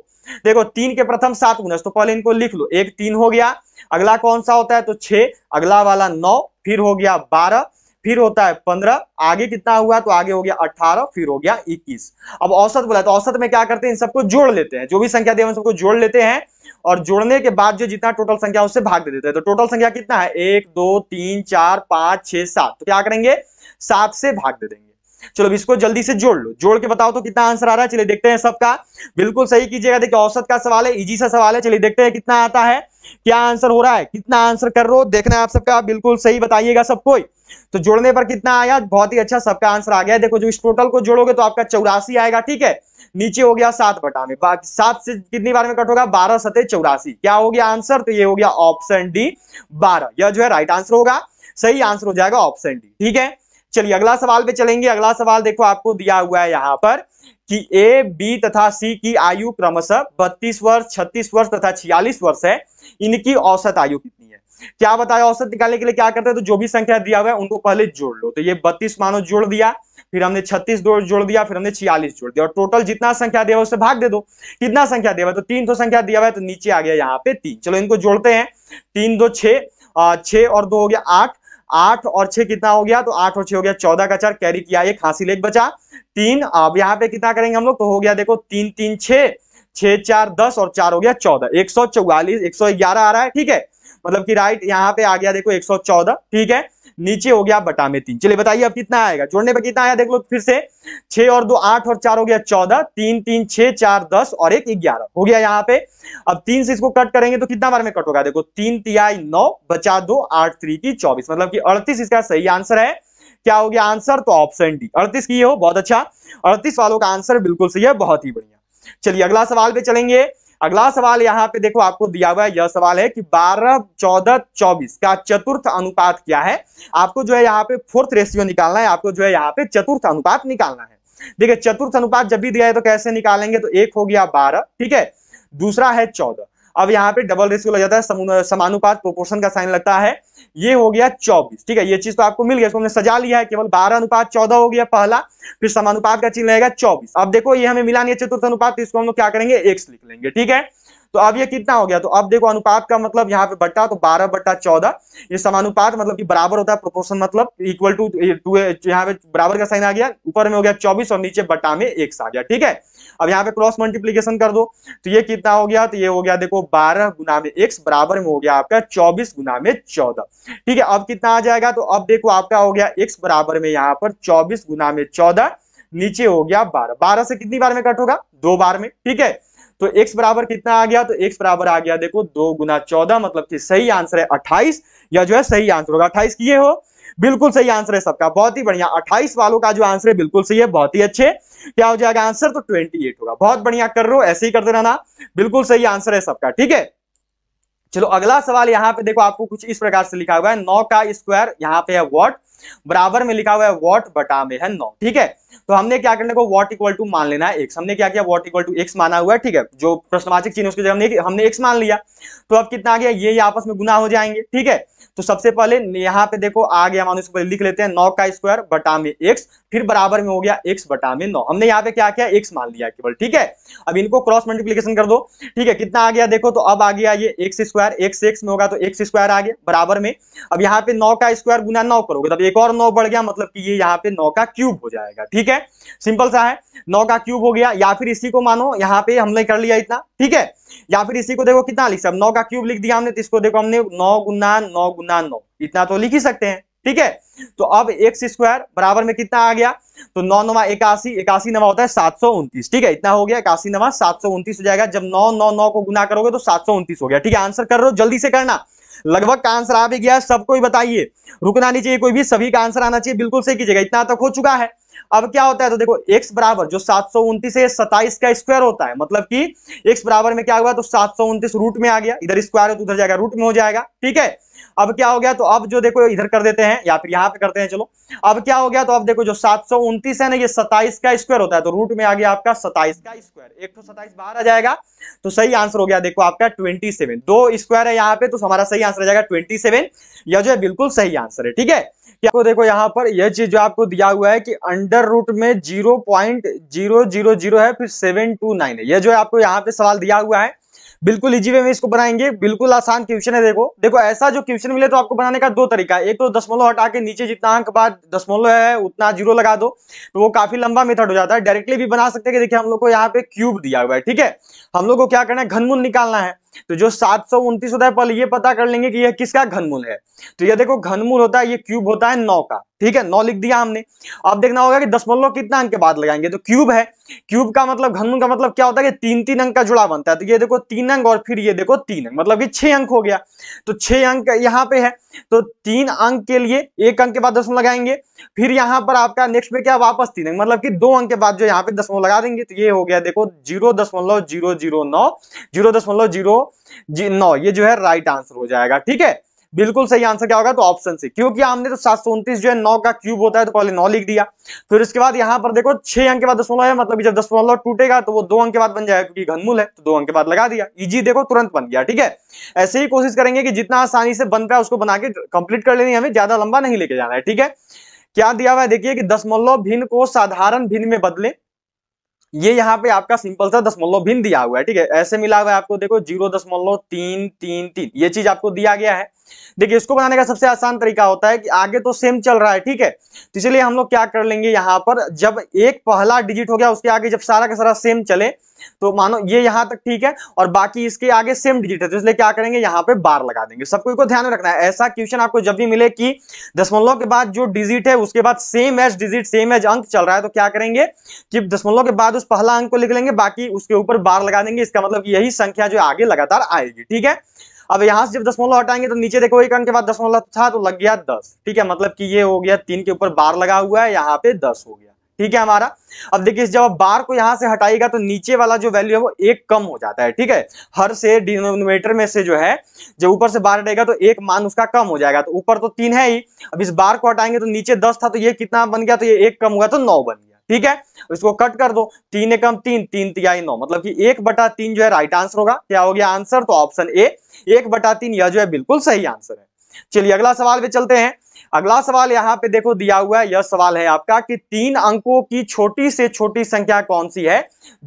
देखो तीन के प्रथम सात गुणज तो पहले इनको लिख लो एक तीन हो गया अगला कौन सा होता है तो छह अगला वाला नौ फिर हो गया बारह फिर होता है पंद्रह आगे कितना हुआ तो आगे हो गया अठारह फिर हो गया इक्कीस अब औसत बोला तो औसत में क्या करते हैं इन सबको जोड़ लेते हैं जो भी संख्या दिया उन सबको जोड़ लेते हैं और जोड़ने के बाद जो जितना टोटल संख्या उससे भाग दे देते हैं तो टोटल संख्या कितना है एक दो तीन चार पांच छह सात तो क्या करेंगे सात से भाग दे देंगे चलो इसको जल्दी से जोड़ लो जोड़ के बताओ तो कितना आंसर आ रहा है चलिए देखते हैं सबका बिल्कुल सही कीजिएगा देखिए औसत का सवाल है इजी सा सवाल है चलिए देखते हैं कितना आता है क्या आंसर हो रहा है कितना आंसर कर रो देखना है आप सबका बिल्कुल सही बताइएगा सब कोई तो जोड़ने पर कितना आया बहुत ही अच्छा सबका आंसर आ गया देखो जो इस टोटल को जोड़ोगे तो आपका चौरासी आएगा ठीक है नीचे हो गया सात बटा में सात से कितनी बार में कट होगा बारह सत चौरासी क्या हो गया आंसर तो ये हो गया ऑप्शन डी बारह यह जो है राइट आंसर होगा सही आंसर हो जाएगा ऑप्शन डी ठीक है चलिए अगला सवाल पे चलेंगे अगला सवाल देखो आपको दिया हुआ है यहाँ पर कि ए बी तथा सी की आयु क्रमशः बत्तीस वर्ष छत्तीस वर्ष तथा छियालीस वर्ष है इनकी औसत आयु कितनी है क्या बताया औसत निकालने के लिए क्या करते हैं तो जो भी संख्या दिया हुआ है उनको पहले जोड़ लो तो ये बत्तीस मानो जोड़ दिया फिर हमने छत्तीस जोड़ दिया फिर हमने छियालीस जोड़ दिया और टोटल जितना संख्या दिया उससे भाग दे दो कितना संख्या दिया हुआ तो तीन सौ तो संख्या दिया हुआ है तो नीचे आ गया यहाँ पे तीन चलो इनको जोड़ते हैं तीन दो छे छः और दो हो गया आठ आठ और छह कितना हो गया तो आठ और छह हो गया चौदह का चार कैरी किया एक हासिल एक बचा तीन अब यहाँ पे कितना करेंगे हम लोग तो हो गया देखो तीन तीन छे छह चार दस और चार हो गया चौदह एक सौ चौवालीस एक सौ ग्यारह आ रहा है ठीक है मतलब कि राइट यहाँ पे आ गया देखो एक सौ चौदह ठीक है नीचे हो गया बटा में तीन चलिए बताइए अब कितना आएगा जोड़ने पर कितना आया देख लो फिर से छह और दो आठ और चार हो गया चौदह तीन तीन छह चार दस और एक ग्यारह हो गया यहाँ पे अब तीन से इसको कट करेंगे तो कितना बार में कट होगा देखो तीन तिहाई नौ बचा दो आठ थ्री की चौबीस मतलब की अड़तीस इसका सही आंसर है क्या हो गया आंसर तो ऑप्शन डी अड़तीस की हो बहुत अच्छा अड़तीस वालों का आंसर बिल्कुल सही है बहुत ही बढ़िया चलिए अगला सवाल पे चलेंगे अगला सवाल यहाँ पे देखो आपको दिया हुआ है यह सवाल है कि 12, 14, 24 का चतुर्थ अनुपात क्या है आपको जो है यहाँ पे फोर्थ रेशियो निकालना है आपको जो है यहाँ पे चतुर्थ अनुपात निकालना है देखिए चतुर्थ अनुपात जब भी दिया है तो कैसे निकालेंगे तो एक हो गया बारह ठीक है दूसरा है चौदह अब यहाँ पे डबल रेशियो लग जाता है समानुपात प्रोपोर्शन का साइन लगता है ये हो गया चौबीस ठीक है ये चीज तो आपको मिल गया इसको हमने सजा लिया है केवल बारह अनुपात चौदह हो गया पहला फिर समानुपात का चिन्ह रहेगा चौबीस अब देखो ये हमें मिला नहीं चतुर्थ अनुपात तो इसको हम लोग क्या करेंगे एक्स लिख लेंगे ठीक है तो अब ये कितना हो गया तो अब देखो अनुपात का मतलब यहाँ पे बट्टा तो बारह बट्टा चौदह ये समानुपात मतलब कि बराबर होता है प्रोपोर्शन मतलब इक्वल टू टू यहाँ पे बराबर का साइन आ गया ऊपर में हो गया चौबीस और नीचे बट्टा में एक आ गया ठीक है अब यहाँ पे क्रॉस मल्टीप्लीकेशन कर दो तो ये कितना हो गया तो ये हो गया देखो बारह गुना में एक्स बराबर में हो गया आपका चौबीस गुना में चौदह ठीक है अब कितना आ जाएगा तो अब देखो आपका हो गया एक्स बराबर में यहाँ पर चौबीस गुना में चौदह नीचे हो गया बारह बारह से कितनी बार में कट होगा दो बार में ठीक है तो x बराबर कितना आ गया तो x बराबर आ गया देखो दो गुना चौदह मतलब कि सही आंसर है अट्ठाईस या जो है सही आंसर होगा अट्ठाईस किए हो बिल्कुल सही आंसर है सबका बहुत ही बढ़िया अट्ठाईस वालों का जो आंसर है बिल्कुल सही है बहुत ही अच्छे क्या हो जाएगा आंसर तो ट्वेंटी एट होगा बहुत बढ़िया कर रो ऐसे ही करते रहना बिल्कुल सही आंसर है सबका ठीक है चलो अगला सवाल यहाँ पे देखो आपको कुछ इस प्रकार से लिखा हुआ है नौ का स्क्वायर यहाँ पे है वॉट बराबर में लिखा हुआ है वॉट बटा में है नौ ठीक है तो हमने क्या करने को वॉट इक्वल टू मान लेना है एक्स हमने क्या किया वॉट इक्वल टू एक्स माना हुआ है ठीक है जो प्रश्नवाचक चीन उसकी जगह हमने एक्स मान लिया तो अब कितना आ गया ये आपस में गुना हो जाएंगे ठीक है तो सबसे पहले यहाँ पे देखो आ गया मानो इसको लिख लेते हैं नौ का स्क्वायर बटा में एक्स फिर बराबर में हो गया एक्स बटा में नौ हमने यहाँ पे क्या किया एक्स मान लिया केवल ठीक है अब इनको क्रॉस मल्टीप्लीकेशन कर दो ठीक है कितना आ गया देखो तो अब आ गया ये एक्स स्क्वायर एक्स एक्स में होगा तो एक्स स्क्वायर आ गया बराबर में अब यहाँ पे नौ का स्क्वायर गुना नौ करोगे तब एक और नौ बढ़ गया मतलब कि ये यहाँ पे नौ का क्यूब हो जाएगा ठीक है सिंपल सा है नौ का क्यूब हो गया या फिर इसी को मानो यहाँ पे हमने कर लिया इतना ठीक है या फिर इसी को देखो कितना लिख सब नौ का क्यूब लिख दिया हमने तो इसको देखो हमने नौ गुना नौ गुना नौ इतना तो लिख ही सकते हैं ठीक है तो अब एक्स स्क्वायर बराबर में कितना आ गया तो नौ नवा इक्यासी इक्यासी नवा होता है सात सौ उन्तीस ठीक है इतना हो गया इक्यासी नवा सात सौ उन्तीस हो जाएगा जब नौ नौ नौ को गुना करोगे तो सात सौ उन्तीस हो गया ठीक है आंसर कर रहे हो जल्दी से करना लगभग का आंसर आ भी गया सबको ही बताइए रुकना नहीं चाहिए कोई भी सभी का आंसर आना चाहिए बिल्कुल सही कीजिएगा इतना तक हो चुका है अब क्या होता है तो देखो x बराबर जो सात सौ उनतीस है सताइस का स्क्वायर होता है मतलब कि x बराबर में क्या हुआ तो सात सौ उनतीस रूट में आ गया इधर स्क्वायर है तो उधर जाएगा रूट में हो जाएगा ठीक है अब क्या हो गया तो अब जो देखो इधर कर देते हैं या फिर यहाँ पे करते हैं चलो अब क्या हो गया तो अब देखो जो सात है ना ये सताइस का स्क्वायर होता है तो रूट में आ गया आपका सताइस का स्क्वायर एक तो सताइस बाहर आ जाएगा तो सही आंसर हो गया देखो आपका ट्वेंटी सेवन दो स्क्वायर है यहाँ पे तो हमारा सही आंसर आ जाएगा ट्वेंटी सेवन यह जो है बिल्कुल सही आंसर है ठीक है आपको देखो यहाँ पर यह चीज जो आपको दिया हुआ है कि अंडर रूट में zero point zero zero zero है फिर सेवन टू नाइन है यह जो है आपको यहाँ पे सवाल दिया हुआ है बिल्कुल इजी वे में इसको बनाएंगे बिल्कुल आसान क्वेश्चन है देखो देखो ऐसा जो क्वेश्चन मिले तो आपको बनाने का दो तरीका है एक तो दशमलव हटा के नीचे जितना अंक बाद दशमलव है उतना जीरो लगा दो तो वो काफी लंबा मेथड हो जाता है डायरेक्टली भी बना सकते हैं कि देखिए हम लोग को यहाँ पे क्यूब दिया हुआ है ठीक है हम लोग को क्या करना है घनमुन निकालना है तो जो सात सौ उनतीस होता है पहले ये पता कर लेंगे कि यह किसका घनमूल है तो यह देखो घनमूल होता है ये क्यूब होता है नौ का ठीक है नौ लिख दिया हमने अब देखना होगा कि दशमलव कितना अंक के बाद लगाएंगे तो क्यूब है क्यूब का मतलब घनमूल का मतलब क्या होता है कि तीन तीन अंक का जुड़ा बनता है तो ये देखो तीन अंक और फिर ये देखो तीन अंक मतलब कि छह अंक हो गया तो छह अंक यहाँ पे है तो तीन अंक के लिए एक अंक के बाद दसम लगाएंगे फिर यहां पर आपका नेक्स्ट में क्या वापस तीन अंक मतलब कि दो अंक के बाद जो यहां पे दसमलव लगा देंगे तो ये हो गया देखो जीरो दशमलव जीरो जीरो नौ जीरो दशमलव जीरो नौ ये जो है राइट आंसर हो जाएगा ठीक है बिल्कुल सही आंसर क्या होगा तो ऑप्शन सी क्योंकि हमने तो सात जो है नौ का क्यूब होता है तो पहले नौ लिख दिया फिर उसके बाद यहाँ पर देखो छह अंक के बाद दसमलव है मतलब जब दसमलव टूटेगा तो वो दो अंक के बाद बन जाएगा क्योंकि घनमूल है तो दो अंक के बाद लगा दिया इजी देखो तुरंत बन गया ठीक है ऐसे ही कोशिश करेंगे कि जितना आसानी से बन पाए उसको बना के कंप्लीट कर लेनी हमें ज्यादा लंबा नहीं लेके जाना है ठीक है क्या दिया हुआ है देखिए कि दसमलव भिन्न को साधारण भिन्न में बदले ये यहाँ पे आपका सिंपल सा दसमलव भिन्न दिया हुआ है ठीक है ऐसे मिला हुआ है आपको देखो जीरो दसमलव तीन तीन तीन ये चीज आपको दिया गया है देखिए इसको बनाने का सबसे आसान तरीका होता है कि आगे तो सेम चल रहा है ठीक है तो इसलिए हम लोग क्या कर लेंगे यहाँ पर जब एक पहला डिजिट हो गया उसके आगे जब सारा का सारा सेम चले तो मानो ये यहां तक ठीक है और बाकी इसके आगे सेम डिजिट है तो इसलिए क्या करेंगे यहां पे बार लगा देंगे सबको इसको ध्यान में रखना है ऐसा क्वेश्चन आपको जब भी मिले कि दशमलव के बाद जो डिजिट है उसके बाद same as digit same as अंक चल रहा है तो क्या करेंगे कि दशमलव के बाद उस पहला अंक को लिख लेंगे बाकी उसके ऊपर बार लगा देंगे इसका मतलब यही संख्या जो आगे लगातार आएगी ठीक है अब यहां से जब दशमलव हटाएंगे तो नीचे देखो एक अंक के बाद दशमलव था तो लग गया दस ठीक है मतलब कि ये हो गया तीन के ऊपर बार लगा हुआ है यहाँ पे दस हो गया ठीक है हमारा अब देखिए जब आप बार को यहां से हटाएगा तो नीचे वाला जो वैल्यू है वो एक कम हो जाता है ठीक है हर से डिनोमिनेटर में से जो है जो ऊपर से बार हटेगा तो एक मान उसका कम हो जाएगा तो ऊपर तो तीन है ही अब इस बार को हटाएंगे तो नीचे दस था तो ये कितना बन गया तो ये एक कम हुआ तो नौ बन गया ठीक है इसको कट कर दो तीन एकम तीन तीन तिहाई तो नौ मतलब कि एक बटा तीन जो है राइट आंसर होगा क्या हो गया आंसर तो ऑप्शन ए एक बटा तीन यह जो है बिल्कुल सही आंसर है चलिए अगला सवाल पे चलते हैं अगला सवाल यहाँ पे देखो दिया हुआ है यह सवाल है आपका कि तीन अंकों की छोटी से छोटी संख्या कौन सी है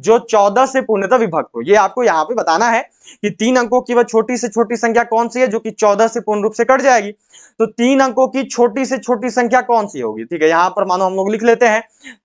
जो चौदह से पूर्णतः विभक्त हो ये आपको यहाँ पे बताना है कि तीन अंकों की वह छोटी से छोटी संख्या कौन सी है जो कि चौदह से पूर्ण रूप से कट जाएगी तो तीन अंकों की छोटी से छोटी संख्या कौन सी होगी ठीक है यहां पर मानो हम लोग लिख लेते हैं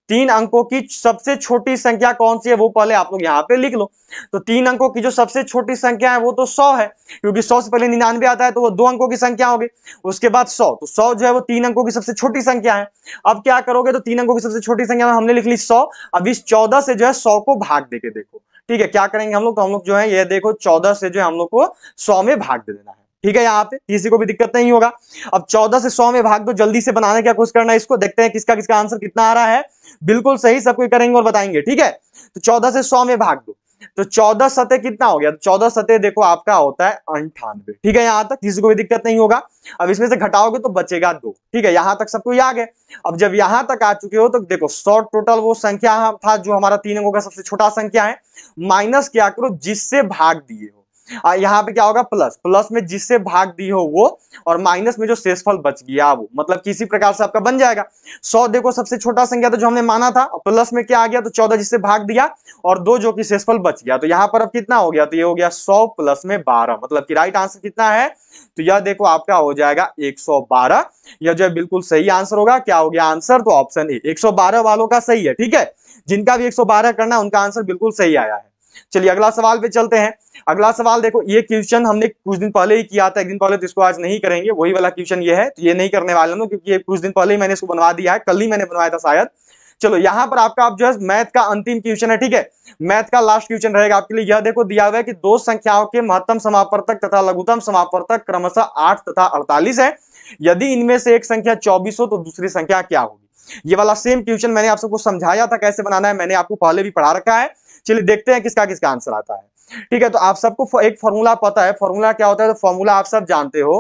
तीन अंकों की सबसे छोटी संख्या कौन सी है वो पहले आप लोग यहाँ पे लिख लो तो तीन अंकों की जो सबसे छोटी संख्या है वो तो सौ है क्योंकि सौ से पहले निन्यानवे आता है तो वो दो अंकों की संख्या होगी उसके बाद सौ तो सौ जो है वो तीन अंकों की सबसे छोटी संख्या है अब क्या करोगे तो तीन अंकों की सबसे छोटी संख्या में हमने लिख ली सौ अब इस चौदह से जो है सौ को भाग दे के देखो ठीक है क्या करेंगे हम लोग तो हम लोग जो है ये देखो चौदह से जो है हम लोग को सौ में भाग दे देना है ठीक है यहाँ पे किसी को भी दिक्कत नहीं होगा अब चौदह से सौ में भाग दो जल्दी से बनाने का कोशिश करना है इसको देखते हैं किसका किसका आंसर कितना आ रहा है बिल्कुल सही सब कोई करेंगे और बताएंगे ठीक है तो चौदह से सौ में भाग दो तो चौदह सतह कितना हो गया तो चौदह सतह देखो आपका होता है अंठानवे ठीक है यहाँ तक किसी को भी दिक्कत नहीं होगा अब इसमें से घटाओगे तो बचेगा दो ठीक है यहाँ तक सबको याद है अब जब यहां तक आ चुके हो तो देखो सौ टोटल वो संख्या था जो हमारा तीन अंगों का सबसे छोटा संख्या है माइनस क्या करो जिससे भाग दिए हो यहाँ पे क्या होगा प्लस प्लस में जिससे भाग दी हो वो और माइनस में जो शेषफल बच गया वो मतलब किसी प्रकार से आपका बन जाएगा सौ देखो सबसे छोटा संख्या था तो जो हमने माना था प्लस में क्या आ गया तो चौदह जिससे भाग दिया और दो जो कि शेषफल बच गया तो यहाँ पर अब कितना हो गया तो ये हो गया सौ प्लस में बारह मतलब की राइट आंसर कितना है तो यह देखो आपका हो जाएगा एक सौ बारह यह जो है बिल्कुल सही आंसर होगा क्या हो गया आंसर तो ऑप्शन ए बारह वालों का सही है ठीक है जिनका भी 112 करना उनका आंसर बिल्कुल सही आया है चलिए अगला सवाल पे चलते हैं अगला सवाल देखो ये क्वेश्चन हमने कुछ दिन पहले ही किया था एक दिन पहले तो इसको आज नहीं करेंगे वही वाला क्वेश्चन ये है तो ये नहीं करने वाले हम क्योंकि ये कुछ दिन पहले ही मैंने इसको बनवा दिया है कल ही मैंने बनवाया था शायद चलो यहाँ पर आपका आप जो है मैथ का अंतिम क्वेश्चन है ठीक है मैथ का लास्ट क्वेश्चन रहेगा आपके लिए यह देखो दिया हुआ है कि दो संख्याओं के महत्तम समापर्तक तथा लघुतम समापर्तक क्रमशः आठ तथा अड़तालीस है यदि इनमें से एक संख्या चौबीस हो तो दूसरी संख्या क्या होगी ये वाला सेम क्वेश्चन मैंने आप सबको समझाया था कैसे बनाना है मैंने आपको पहले भी पढ़ा रखा है चलिए देखते हैं किसका किसका आंसर आता है ठीक है तो आप सबको एक फॉर्मूला पता है फॉर्मूला क्या होता है तो फॉर्मूला आप सब जानते हो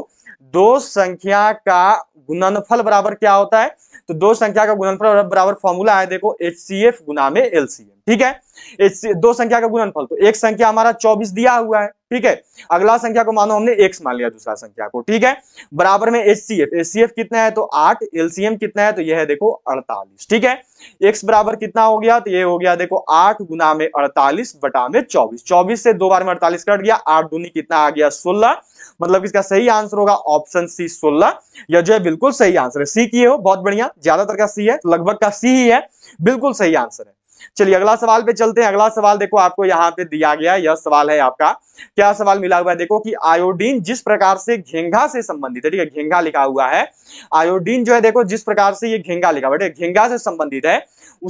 दो संख्या का गुणनफल बराबर क्या होता है तो दो संख्या का गुणनफल बराबर फॉर्मूला है देखो एच सी एफ गुना में एलसीएम ठीक है एच दो संख्या का गुणनफल तो एक संख्या हमारा चौबीस दिया हुआ है ठीक है अगला संख्या को मानो हमने एक्स मान लिया दूसरा संख्या को ठीक है बराबर में H C F H C F कितना है तो आठ एलसीएम कितना है तो यह है देखो अड़तालीस ठीक है एक्स बराबर कितना हो गया तो ये हो गया देखो आठ गुना में अड़तालीस बटा में चौबीस चौबीस से दो बार में अड़तालीस कट गया आठ दूनी कितना आ गया सोलह मतलब इसका सही आंसर होगा ऑप्शन सी सोलह यह जो है बिल्कुल सही आंसर है सी की हो बहुत बढ़िया ज्यादातर का सी है लगभग का सी ही है बिल्कुल सही आंसर है चलिए अगला सवाल पे चलते हैं अगला सवाल देखो आपको यहाँ पे दिया गया यह सवाल है आपका क्या सवाल मिला हुआ है देखो कि आयोडीन जिस प्रकार से घेंगा से संबंधित है ठीक है घेंगा लिखा हुआ है आयोडीन जो है देखो जिस प्रकार से ये घेंगा लिखा हुआ है घेंगा से संबंधित है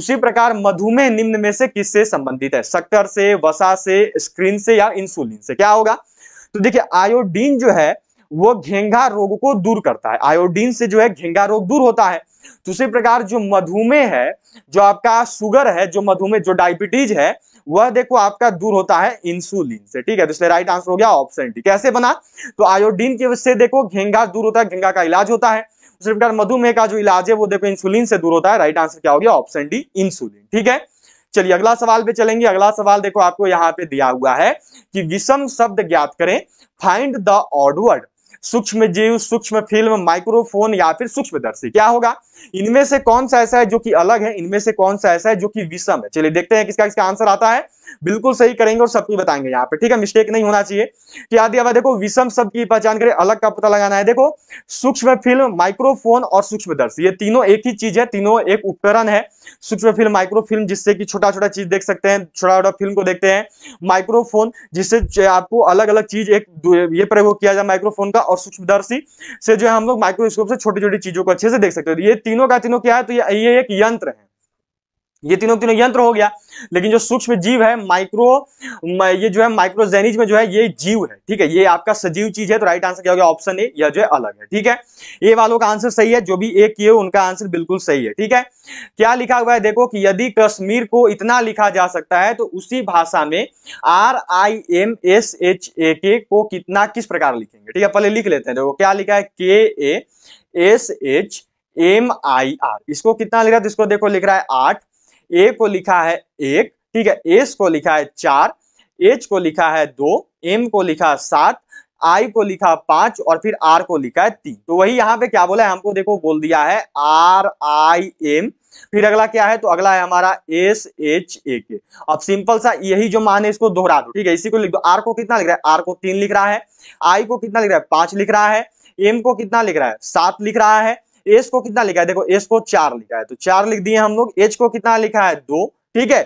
उसी प्रकार मधुमेह निम्न में से किससे संबंधित है शक्कर से वसा से स्क्रीन से या इंसुलिन से क्या होगा तो देखिए आयोडीन जो है वो घेंगा रोग को दूर करता है आयोडीन से जो है घेंगा रोग दूर होता है तो उसी प्रकार जो मधुमेह है जो आपका शुगर है जो मधुमेह जो डायबिटीज है वह देखो आपका दूर होता है इंसुलिन से ठीक है तो इसलिए राइट आंसर हो गया ऑप्शन डी कैसे बना तो आयोडीन की वजह से देखो घेंगा दूर होता है घेंगा का इलाज होता है उसी प्रकार मधुमेह का जो इलाज है वो देखो इंसुलिन से दूर होता है राइट आंसर क्या हो गया ऑप्शन डी इंसुलिन ठीक है चलिए अगला सवाल पे चलेंगे अगला सवाल देखो आपको यहाँ पे दिया हुआ है कि विषम शब्द ज्ञात करें फाइंड द ऑडवर्ड सूक्ष्म जीव सूक्ष्म फिल्म माइक्रोफोन या फिर सूक्ष्म दर्शी क्या होगा इनमें से कौन सा ऐसा है जो कि अलग है इनमें से कौन सा ऐसा है जो कि विषम है चलिए देखते हैं किसका किसका आंसर आता है बिल्कुल सही करेंगे और सबकी बताएंगे यहाँ पे ठीक है मिस्टेक नहीं होना चाहिए कि आदि अब देखो विषम शब्द की पहचान करें अलग का पता लगाना है देखो सूक्ष्म फिल्म माइक्रोफोन और दर्श ये तीनों एक ही चीज है तीनों एक उपकरण है सूक्ष्म फिल्म माइक्रोफिल्म जिससे कि छोटा छोटा चीज देख सकते हैं छोटा छोटा फिल्म को देखते हैं माइक्रोफोन जिससे आपको अलग अलग चीज एक ये प्रयोग किया जाए माइक्रोफोन का और सूक्ष्मदर्शी से जो है हम लोग माइक्रोस्कोप से छोटी छोटी चीजों को अच्छे से देख सकते हैं ये तीनों का तीनों क्या है तो ये, ये एक यंत्र है ये तीनों तीनों यंत्र हो गया लेकिन जो सूक्ष्म जीव है माइक्रो ये जो है माइक्रोजेनिज में जो है ये जीव है ठीक है ये आपका सजीव चीज है तो राइट आंसर क्या हो गया ऑप्शन ए यह जो है अलग है ठीक है ए वालों का आंसर सही है जो भी ए किए उनका आंसर बिल्कुल सही है ठीक है क्या लिखा हुआ है देखो कि यदि कश्मीर को इतना लिखा जा सकता है तो उसी भाषा में R I M S H A K को कितना किस प्रकार लिखेंगे ठीक है पहले लिख लेते हैं देखो क्या लिखा है K A S H M I R इसको कितना लिख रहा है तो इसको देखो लिख रहा है आठ ए को लिखा है एक ठीक है एस को लिखा है चार एच को लिखा है दो एम को लिखा है सात आई को लिखा पांच और फिर आर को लिखा है तीन तो वही यहाँ पे क्या बोला है हमको देखो बोल दिया है आर आई एम फिर अगला क्या है तो अगला है हमारा एस एच ए के अब सिंपल सा यही जो मान है इसको दोहरा दो ठीक है इसी को लिख दो आर को कितना लिख रहा है आर को तीन लिख रहा है आई को कितना लिख रहा है पांच लिख रहा है एम को कितना लिख रहा है सात लिख रहा है एस को कितना लिखा है देखो एस को चार लिखा है तो चार लिख दिए हम लोग एच को कितना लिखा है दो ठीक है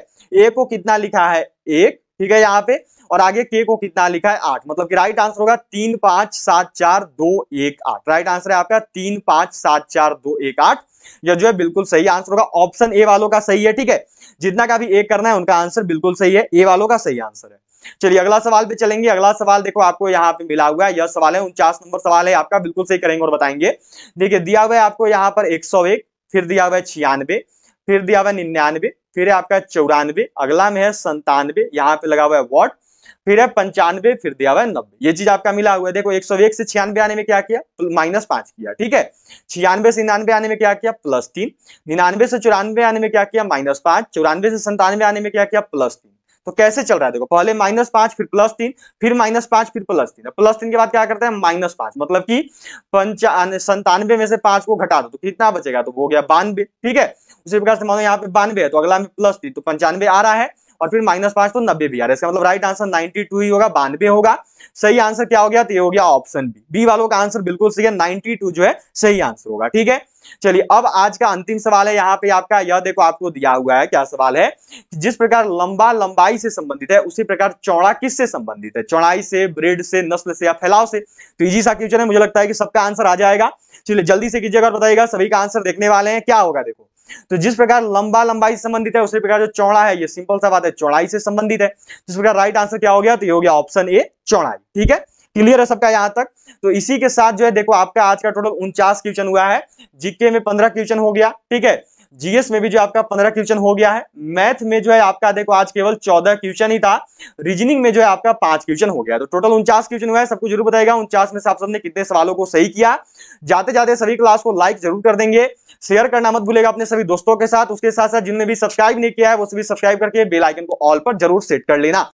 ए को कितना लिखा है एक ठीक है यहाँ पे और आगे के को कितना लिखा है आठ मतलब कि राइट आंसर होगा तीन पांच सात चार दो एक आठ राइट आंसर है आपका तीन पांच सात चार दो एक आठ यह जो है बिल्कुल सही आंसर होगा ऑप्शन ए वालों का सही है ठीक है जितना का भी एक करना है उनका आंसर बिल्कुल सही है ए वालों का सही आंसर है चलिए अगला सवाल पे चलेंगे अगला सवाल देखो आपको यहाँ पे मिला हुआ है यह सवाल है उनचास नंबर सवाल है आपका बिल्कुल सही करेंगे और बताएंगे देखिए दिया हुआ है आपको यहाँ पर एक सौ एक फिर दिया हुआ है छियानवे फिर दिया हुआ है निन्यानवे फिर है आपका चौरानवे अगला में है संतानवे यहाँ पे लगा हुआ है वॉट फिर है पंचानवे फिर दिया हुआ है नब्बे ये चीज आपका मिला हुआ है देखो एक सौ एक से छियानवे आने में क्या किया माइनस पांच किया ठीक है छियानवे से निन्यानवे आने में क्या किया प्लस तीन निन्यानवे से चौरानवे आने में क्या किया माइनस पांच चौरानवे से संतानवे आने में क्या किया प्लस तीन तो कैसे चल रहा है देखो पहले माइनस पांच फिर प्लस तीन फिर माइनस पांच फिर प्लस तीन प्लस तीन के बाद क्या करते हैं माइनस पांच मतलब कि पंचान संतानवे में से पांच को घटा दो तो कितना बचेगा तो हो गया बानवे ठीक है उसी प्रकार से मानो यहाँ पे बानवे है तो अगला में प्लस तीन तो पंचानवे आ रहा है और फिर माइनस पांच तो नब्बे भी आ रहा है इसका मतलब राइट आंसर नाइनटी टू ही होगा बानवे होगा सही आंसर क्या हो गया तो ये हो गया ऑप्शन बी बी वालों का आंसर बिल्कुल सही है नाइनटी टू जो है सही आंसर होगा ठीक है चलिए अब आज का अंतिम सवाल है यहाँ पे आपका यह देखो आपको दिया हुआ है क्या सवाल है जिस प्रकार लंबा लंबाई से संबंधित है उसी प्रकार चौड़ा किससे संबंधित है चौड़ाई से ब्रेड से नस्ल से या फैलाव से तो इजी सा क्वेश्चन है मुझे लगता है कि सबका आंसर आ जाएगा चलिए जल्दी से कीजिएगा और बताइएगा सभी का आंसर देखने वाले हैं क्या होगा देखो तो जिस प्रकार लंबा लंबाई से संबंधित है उसी प्रकार जो चौड़ा है ये सिंपल सा बात है चौड़ाई से संबंधित है जिस प्रकार राइट आंसर क्या हो गया तो ये हो गया ऑप्शन ए चौड़ाई ठीक है क्लियर है सबका यहाँ तक तो इसी के साथ जो है देखो आपका आज का टोटल उनचास क्वेश्चन हुआ है जीके में पंद्रह क्वेश्चन हो गया ठीक है जीएस में भी जो आपका पंद्रह क्वेश्चन हो गया है मैथ में जो है आपका देखो आज केवल चौदह क्वेश्चन ही था रीजनिंग में जो है आपका पांच क्वेश्चन हो गया तो टोटल उनचास क्वेश्चन हुआ है सबको जरूर बताएगा उनचास में आप सबने कितने सवालों को सही किया जाते जाते सभी क्लास को लाइक जरूर कर देंगे शेयर करना मत भूलेगा अपने सभी दोस्तों के साथ उसके साथ साथ जिनने भी सब्सक्राइब नहीं किया है वो सभी सब्सक्राइब करके बेलाइकन को ऑल पर जरूर सेट कर लेना